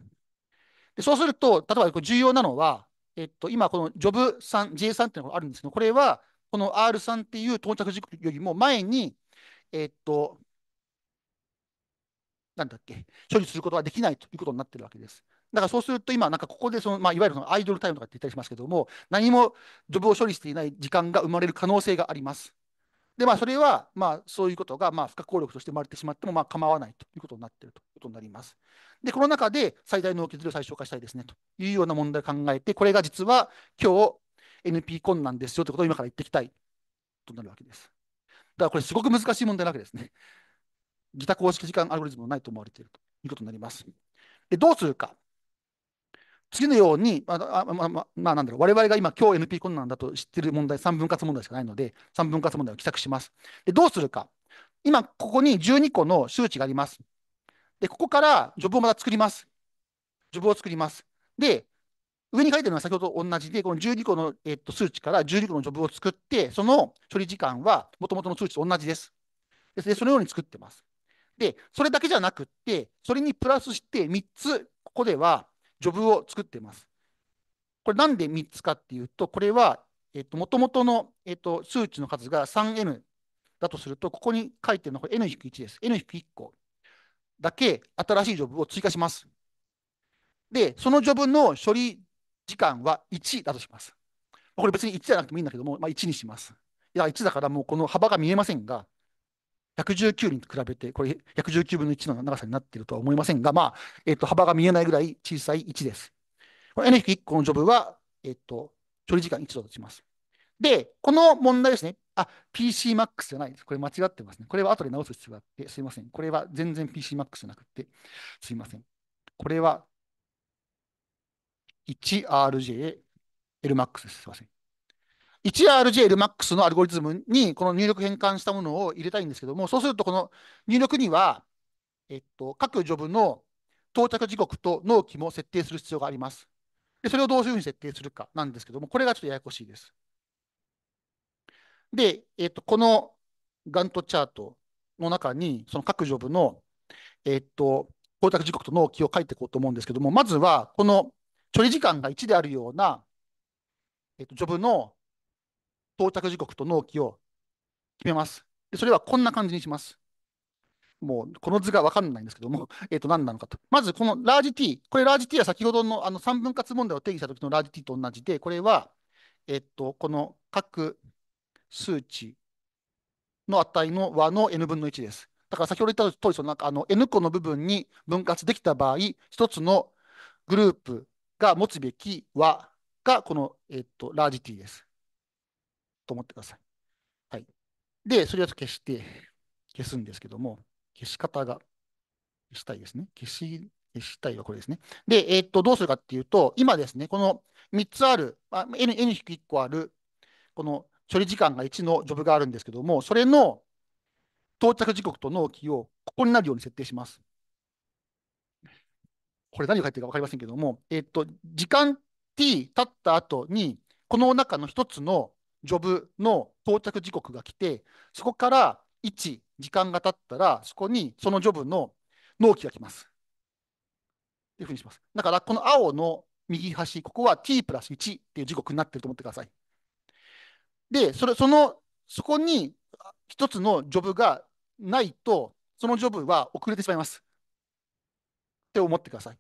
S1: でそうすると、例えば重要なのは、えっと、今、このジョブ3 J3 っていうのがあるんですけど、これは、この R3 っていう到着時刻よりも前に、えっと、なんだっけ、処理することはできないということになってるわけです。だからそうすると、今、なんかここでその、まあ、いわゆるそのアイドルタイムとかって言ったりしますけども、何もジョブを処理していない時間が生まれる可能性があります。で、まあ、それは、まあ、そういうことが、まあ、不可抗力として生まれてしまっても、まあ、構わないということになっているということになります。で、この中で最大の削りを最小化したいですねというような問題を考えて、これが実は今日 NP 困難ですよということを今から言っていきたいとなるわけです。だからこれすごく難しい問題なわけですね。自宅公式時間アルゴリズムのないと思われているということになります。で、どうするか。次のように、まあ、まあ、まあ、まあ、なんだろう、我々が今、今日 NP 困難だと知ってる問題、3分割問題しかないので、3分割問題を帰宅します。で、どうするか。今、ここに12個の数値があります。で、ここからジョブをまた作ります。ジョブを作ります。で、上に書いてるのは先ほど同じで、この12個の、えっと、数値から12個のジョブを作って、その処理時間はもともとの数値と同じです。ですね、そのように作ってます。で、それだけじゃなくって、それにプラスして3つ、ここでは、ジョブを作っています。これなんで3つかっていうと、これは、えっと、元々の、えっと、数値の数が 3n だとすると、ここに書いてるのは n-1 です。n-1 個だけ新しいジョブを追加します。で、そのジョブの処理時間は1だとします。これ別に1じゃなくてもいいんだけども、まあ、1にします。いや、1だからもうこの幅が見えませんが、119に比べて、これ119分の1の長さになっているとは思いませんが、まあ、えっと、幅が見えないぐらい小さい1です。この NF1 個のジョブは、えっと、処理時間1度とします。で、この問題ですね。あ、PCMAX じゃないです。これ間違ってますね。これは後で直す必要があって、すいません。これは全然 PCMAX じゃなくて、すいません。これは 1RJLMAX です。すいません。1RJLMAX のアルゴリズムにこの入力変換したものを入れたいんですけども、そうするとこの入力には、えっと、各ジョブの到着時刻と納期も設定する必要があります。でそれをどういうふうに設定するかなんですけども、これがちょっとややこしいです。で、えっと、このガントチャートの中に、その各ジョブの、えっと、到着時刻と納期を書いていこうと思うんですけども、まずはこの処理時間が1であるような、えっと、ジョブの到着時刻と納期を決めます。それはこんな感じにします。もう、この図がわかんないんですけども、えっ、ー、と、何なのかと。まず、このラージ T、これラージ T は先ほどのあの3分割問題を定義した時のラージ T と同じで、これは、えっ、ー、と、この各数値の値の和の n 分の1です。だから先ほど言った通り、そのあの n 個の部分に分割できた場合、一つのグループが持つべき和がこの、えっと、ラージ T です。と思ってください。はい。で、それを消して、消すんですけども、消し方が、消したいですね。消し、消したいはこれですね。で、えー、っと、どうするかっていうと、今ですね、この3つある、あ N、N-1 個ある、この処理時間が1のジョブがあるんですけども、それの到着時刻と納期をここになるように設定します。これ何を書いてるか分かりませんけども、えっと、時間 t 経った後に、この中の1つのジョブの到着時刻が来て、そこから1、時間が経ったら、そこにそのジョブの納期が来ます。っていうふうにします。だから、この青の右端、ここは t プラス1っていう時刻になってると思ってください。で、それ、その、そこに一つのジョブがないと、そのジョブは遅れてしまいます。って思ってください。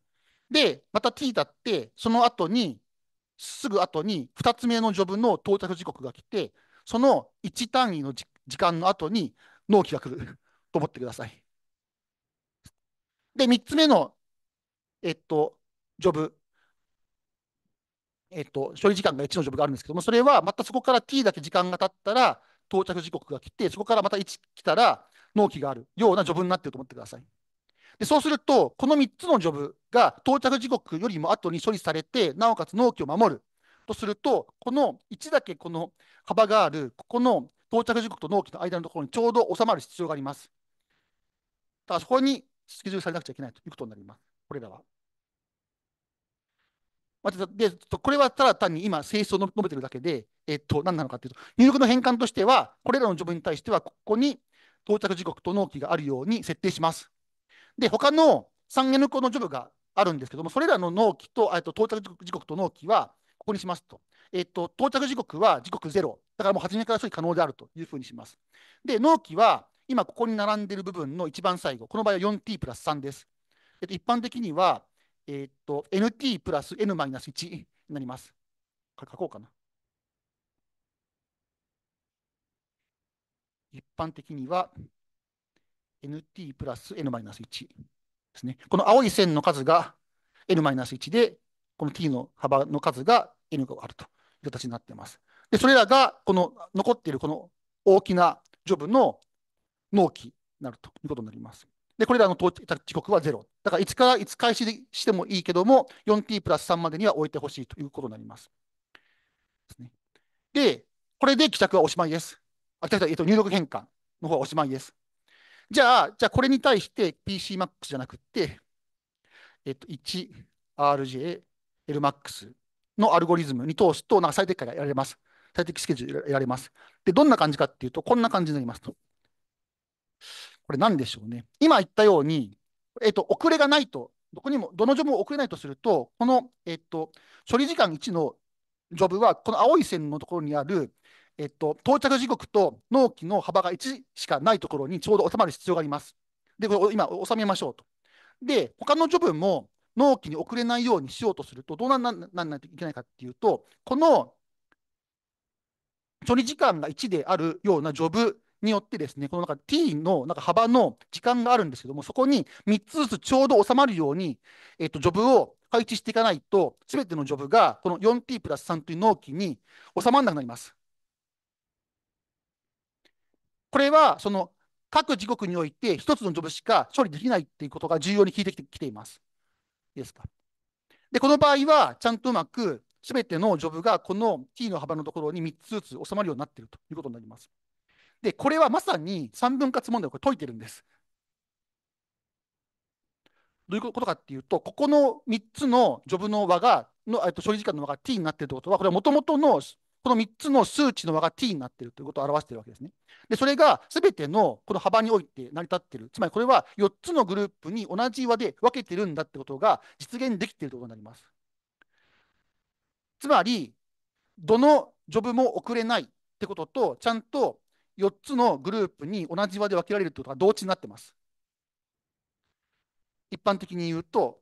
S1: で、また t だって、その後にすぐ後に2つ目のジョブの到着時刻が来て、その1単位の時間の後に納期が来る と思ってください。で、3つ目の、えっと、ジョブ、えっと、処理時間が1のジョブがあるんですけども、それはまたそこから t だけ時間が経ったら、到着時刻が来て、そこからまた1来たら納期があるようなジョブになってると思ってください。でそうすると、この3つのジョブが到着時刻よりも後に処理されて、なおかつ納期を守るとすると、この1だけこの幅がある、ここの到着時刻と納期の間のところにちょうど収まる必要があります。だからそこにスケジュールされなくちゃいけないということになります、これらは。でこれはただ単に今、性質を述べてるだけで、えっと、何なのかというと、入力の変換としては、これらのジョブに対しては、ここに到着時刻と納期があるように設定します。で、他の 3N 個のジョブがあるんですけども、それらの納期と、と到着時刻と納期は、ここにしますと。えっと、到着時刻は時刻ゼロ。だからもう初めから処理可能であるというふうにします。で、納期は、今ここに並んでいる部分の一番最後。この場合は 4t プラス3です。えっと、一般的には、えっと、nt プラス n マイナス1になります。書こうかな。一般的には、nt プラス n マイナス1ですね。この青い線の数が n マイナス1で、この t の幅の数が n があるという形になっています。で、それらがこの残っているこの大きなジョブの納期になるということになります。で、これらの到着時刻は0。だからいつからいつ開始してもいいけども、4t プラス3までには置いてほしいということになります。で、これで帰宅はおしまいです。あ、来た来た、えっと、入力変換の方はおしまいです。じゃあ、じゃあこれに対して PCMAX じゃなくて、えっと、1RJ、LMAX のアルゴリズムに通すと、なんか最適化が得られます。最適スケジュール得られます。で、どんな感じかっていうと、こんな感じになりますと。これ何でしょうね。今言ったように、えっと、遅れがないと、どこにも、どのジョブも遅れないとすると、この、えっと、処理時間1のジョブは、この青い線のところにある、えっと、到着時刻と納期の幅が1しかないところにちょうど収まる必要があります。で、これ今、収めましょうと。で、他の序文も納期に遅れないようにしようとすると、どうなんないといけないかっていうと、この処理時間が1であるようなジョブによってですね、このなんか t のなんか幅の時間があるんですけども、そこに3つずつちょうど収まるように、えっと、ジョブを配置していかないと、すべてのジョブがこの 4t プラス3という納期に収まらなくなります。これはその各時刻において1つのジョブしか処理できないっていうことが重要に効いてきています。いいですか。で、この場合はちゃんとうまくすべてのジョブがこの t の幅のところに3つずつ収まるようになっているということになります。で、これはまさに3分割問題を解いてるんです。どういうことかっていうと、ここの3つのジョブの和が、のと処理時間の和が t になっているということは、これはもともとのこの3つの数値の和が t になっているということを表しているわけですね。で、それがすべてのこの幅において成り立っている。つまりこれは4つのグループに同じ和で分けているんだってことが実現できているということになります。つまり、どのジョブも遅れないってことと、ちゃんと4つのグループに同じ和で分けられるということが同値になってます。一般的に言うと、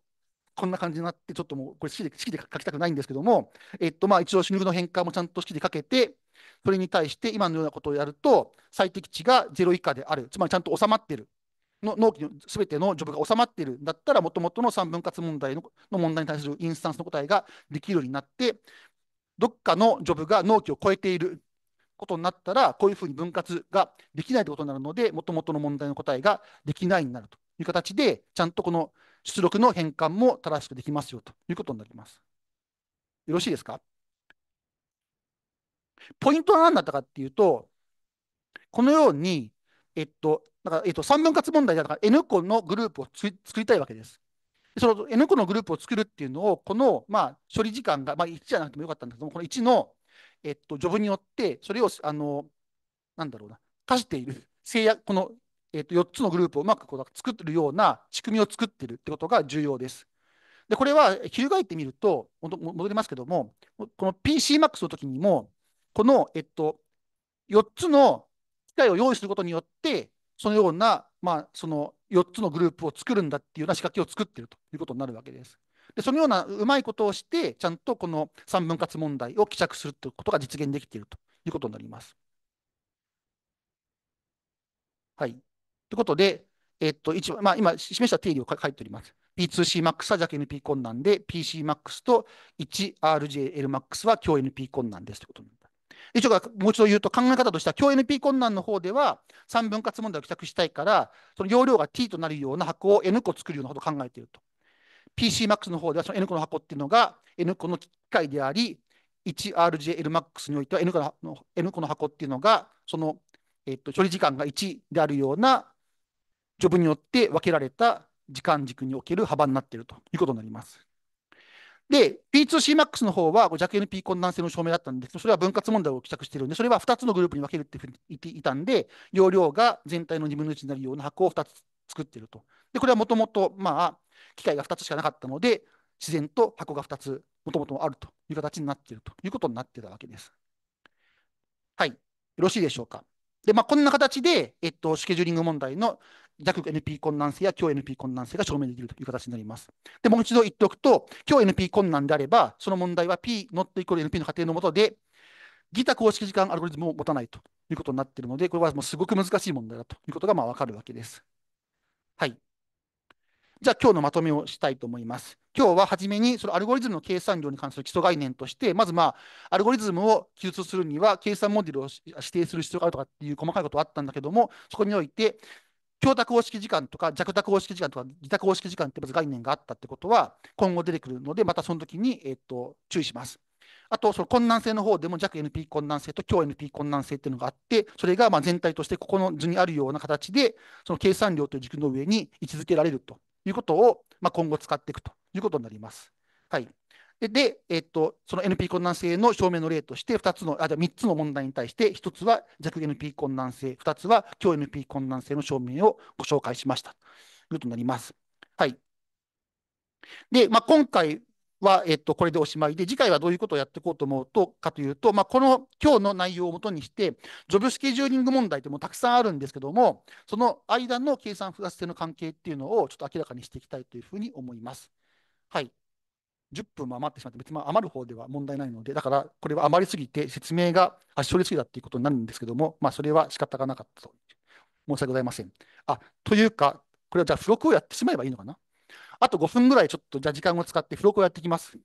S1: こんな感じになって、ちょっともうこれ式で式で書きたくないんですけども、えっと、まあ一応、シグルの変換もちゃんと式で書けて、それに対して今のようなことをやると、最適値が0以下である、つまりちゃんと収まってる。の納期の全てのジョブが収まっているんだったら、もともとの3分割問題のの問題に対するインスタンスの答えができるようになって、どっかのジョブが納期を超えていることになったら、こういうふうに分割ができないということになるので、もともとの問題の答えができないになるという形で、ちゃんとこの出力の変換も正しくできますよということになります。よろしいですかポイントは何だったかっていうと、このように、えっと、んかえっと、3分割問題だから N 個のグループを作りたいわけです。その N 個のグループを作るっていうのを、この、まあ、処理時間が、まあ、1じゃなくてもよかったんすけども、この1の、えっと、ジョブによって、それを、あの、なんだろうな、課している制約、このえー、と4つのグループをうまくこう作ってるような仕組みを作ってるってことが重要です。で、これは翻ってみると、戻りますけども、この PCMAX の時にも、この、えっと、4つの機械を用意することによって、そのような、まあ、その4つのグループを作るんだっていうような仕掛けを作っているということになるわけです。で、そのようなうまいことをして、ちゃんとこの3分割問題を希釈するということが実現できているということになります。はい。ということで、えっと一番まあ、今示した定理を書いております。P2Cmax は弱 NP 困難で、PCmax と 1RJLmax は強 NP 困難ですということになます。一応、もう一度言うと考え方としては、強 NP 困難の方では、3分割問題を帰宅したいから、その容量が T となるような箱を N 個作るようなことを考えていると。PCmax の方では、その N 個の箱っていうのが N 個の機械であり、1RJLmax においては N 個の N 個の箱っていうのが、その、えっと、処理時間が1であるようなジョブによって分けられた時間軸における幅になっているということになります。で、P2CMAX の方は弱 NP 困難性の証明だったんですけど、それは分割問題を希釈しているんで、それは2つのグループに分けるっていうふうに言っていたんで、容量が全体の2分の1になるような箱を2つ作っていると。で、これはもともと、まあ、機械が2つしかなかったので、自然と箱が2つ、もともとあるという形になっているということになってたわけです。はい。よろしいでしょうか。で、まあ、こんな形で、えっと、スケジューリング問題の弱 NP 困難性や強 NP 困難性が証明できるという形になります。で、もう一度言っておくと、強 NP 困難であれば、その問題は P ノットイコール NP の仮定のもとで、ギタ公式時間アルゴリズムを持たないということになっているので、これはもうすごく難しい問題だということがまあわかるわけです。はい。じゃあ、今日のまとめをしたいと思います。今日は初めにそのアルゴリズムの計算量に関する基礎概念として、まずまあ、アルゴリズムを記述するには、計算モデルを指定する必要があるとかっていう細かいことはあったんだけども、そこにおいて、強多方式時間とか弱多方式時間とか自宅方式時間ってまず概念があったってことは今後出てくるのでまたその時にえっと注意します。あと、その困難性の方でも弱 NP 困難性と強 NP 困難性っていうのがあって、それがま全体としてここの図にあるような形で、その計算量という軸の上に位置づけられるということを、まあ、今後使っていくということになります。はい、でで、えっと、その NP 困難性の証明の例として2つのあじゃあ3つの問題に対して1つは弱 NP 困難性2つは強 NP 困難性の証明をご紹介しましたということになります。はい、で、まあ、今回は、えっと、これでおしまいで、次回はどういうことをやっていこうと思うとかというと、まあ、この今日の内容をもとにして、ジョブスケジューリング問題ってもたくさんあるんですけども、その間の計算複雑性の関係っていうのをちょっと明らかにしていきたいというふうに思います。はい。10分も余ってしまって、別に余る方では問題ないので、だからこれは余りすぎて説明がし勝りすぎだっていうことになるんですけども、まあ、それは仕方がなかったと。申し訳ございません。あ、というか、これはじゃあ付録をやってしまえばいいのかなあと5分ぐらいちょっとじゃあ時間を使って付録をやってきます。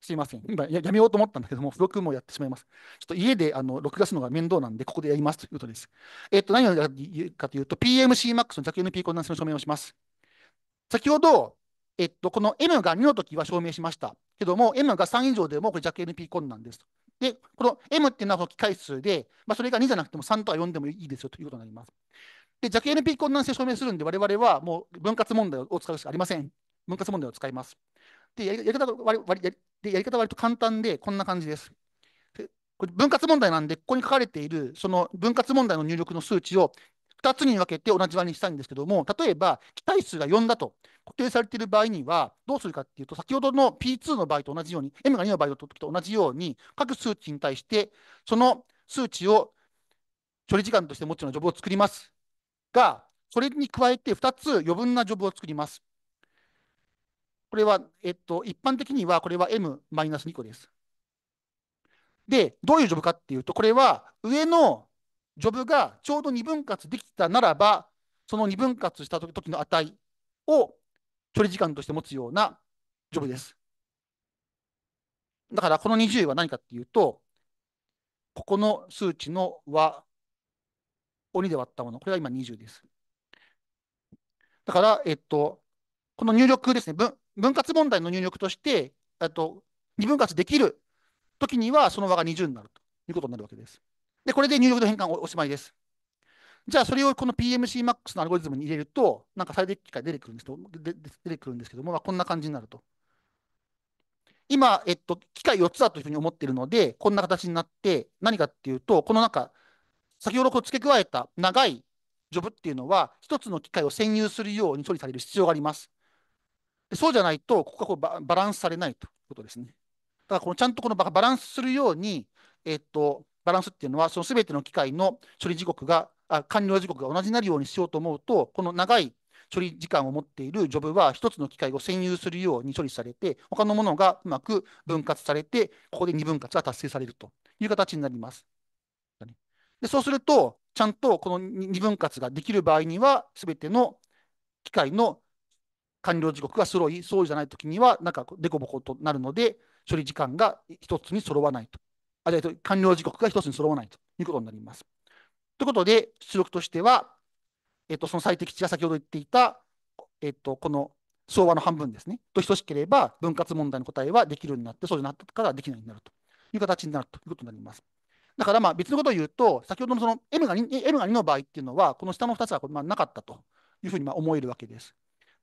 S1: すいません。今やめようと思ったんだけども、付録もやってしまいます。ちょっと家であの録画するのが面倒なんで、ここでやりますということです。えっ、ー、と、何を言うかというと、PMC Max の弱 n p 困難性の証明をします。先ほど、えっと、この M が2の時は証明しました。けども、M が3以上でもこれ弱 n p 困難です。で、この M っていうのは機械数で、まあ、それが2じゃなくても3とか4でもいいですよということになります。で、弱 NP 困難性証明するんで、我々はもう分割問題を使うしかありません。分割問題を使います。で、やり方は割割やでやり方割と簡単で、こんな感じです。これ分割問題なんで、ここに書かれている、その分割問題の入力の数値を2つに分けて同じ割にしたいんですけども、例えば、期待数が4だと固定されている場合には、どうするかっていうと、先ほどの P2 の場合と同じように、M が2の場合の時と同じように、各数値に対して、その数値を処理時間として持つようなジョブを作ります。が、それに加えて2つ余分なジョブを作ります。これは、えっと、一般的にはこれは M-2 個です。で、どういうジョブかっていうと、これは上のジョブがちょうど2分割できたならば、その2分割した時の値を処理時間として持つようなジョブです。だからこの20は何かっていうと、ここの数値の和鬼で割ったもの。これが今20です。だから、えっと、この入力ですね、分分割問題の入力として、あと二分割できるときには、その和が20になるということになるわけです。で、これで入力と変換おしまいです。じゃあ、それをこの PMCMAX のアルゴリズムに入れると、なんか最適解出てくるんですけど出てくるんですけども、まあ、こんな感じになると。今、えっと、機械4つだというふうに思っているので、こんな形になって、何かっていうと、この中、先ほどこう付け加えた長いジョブっていうのは、一つの機械を占有するように処理される必要があります。そうじゃないと、ここがこうバランスされないということですね。だからこのちゃんとこのバランスするように、えっと、バランスっていうのは、そのすべての機械の処理時刻が、あ完了時刻が同じになるようにしようと思うと、この長い処理時間を持っているジョブは、一つの機械を占有するように処理されて、他のものがうまく分割されて、ここで二分割が達成されるという形になります。でそうすると、ちゃんとこの二分割ができる場合には、すべての機械の完了時刻が揃い、そうじゃないときには、なんかデコボコとなるので、処理時間が一つに揃わないと。あ、れ、完了時刻が一つに揃わないということになります。ということで、出力としては、えっと、その最適値は先ほど言っていた、えっと、この相和の半分ですね、と等しければ、分割問題の答えはできるようになって、そうじゃなかったからできないようになるという形になるということになります。だからまあ別のことを言うと、先ほどのその M が 2, M が2の場合っていうのは、この下の2つはまあなかったというふうにまあ思えるわけです。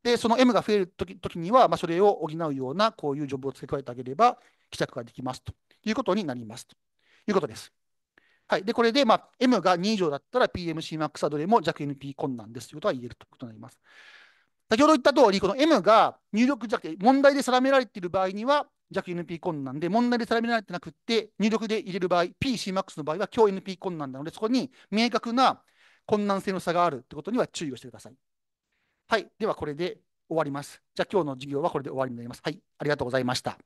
S1: で、その M が増えるときには、まあ、それを補うようなこういうジョブを付け加えてあげれば、希釈ができますということになりますということです。はい、でこれで、まあ、M が2以上だったら PMCMAX はどれも弱 NP 困難ですということは言えるということになります。先ほど言った通り、この M が入力弱点、問題で定められている場合には、弱 NP 困難で、問題で定められてなくて、入力で入れる場合、PCMAX の場合は強 NP 困難なので、そこに明確な困難性の差があるということには注意をしてください。はい。では、これで終わります。じゃあ、今日の授業はこれで終わりになります。はい。ありがとうございました。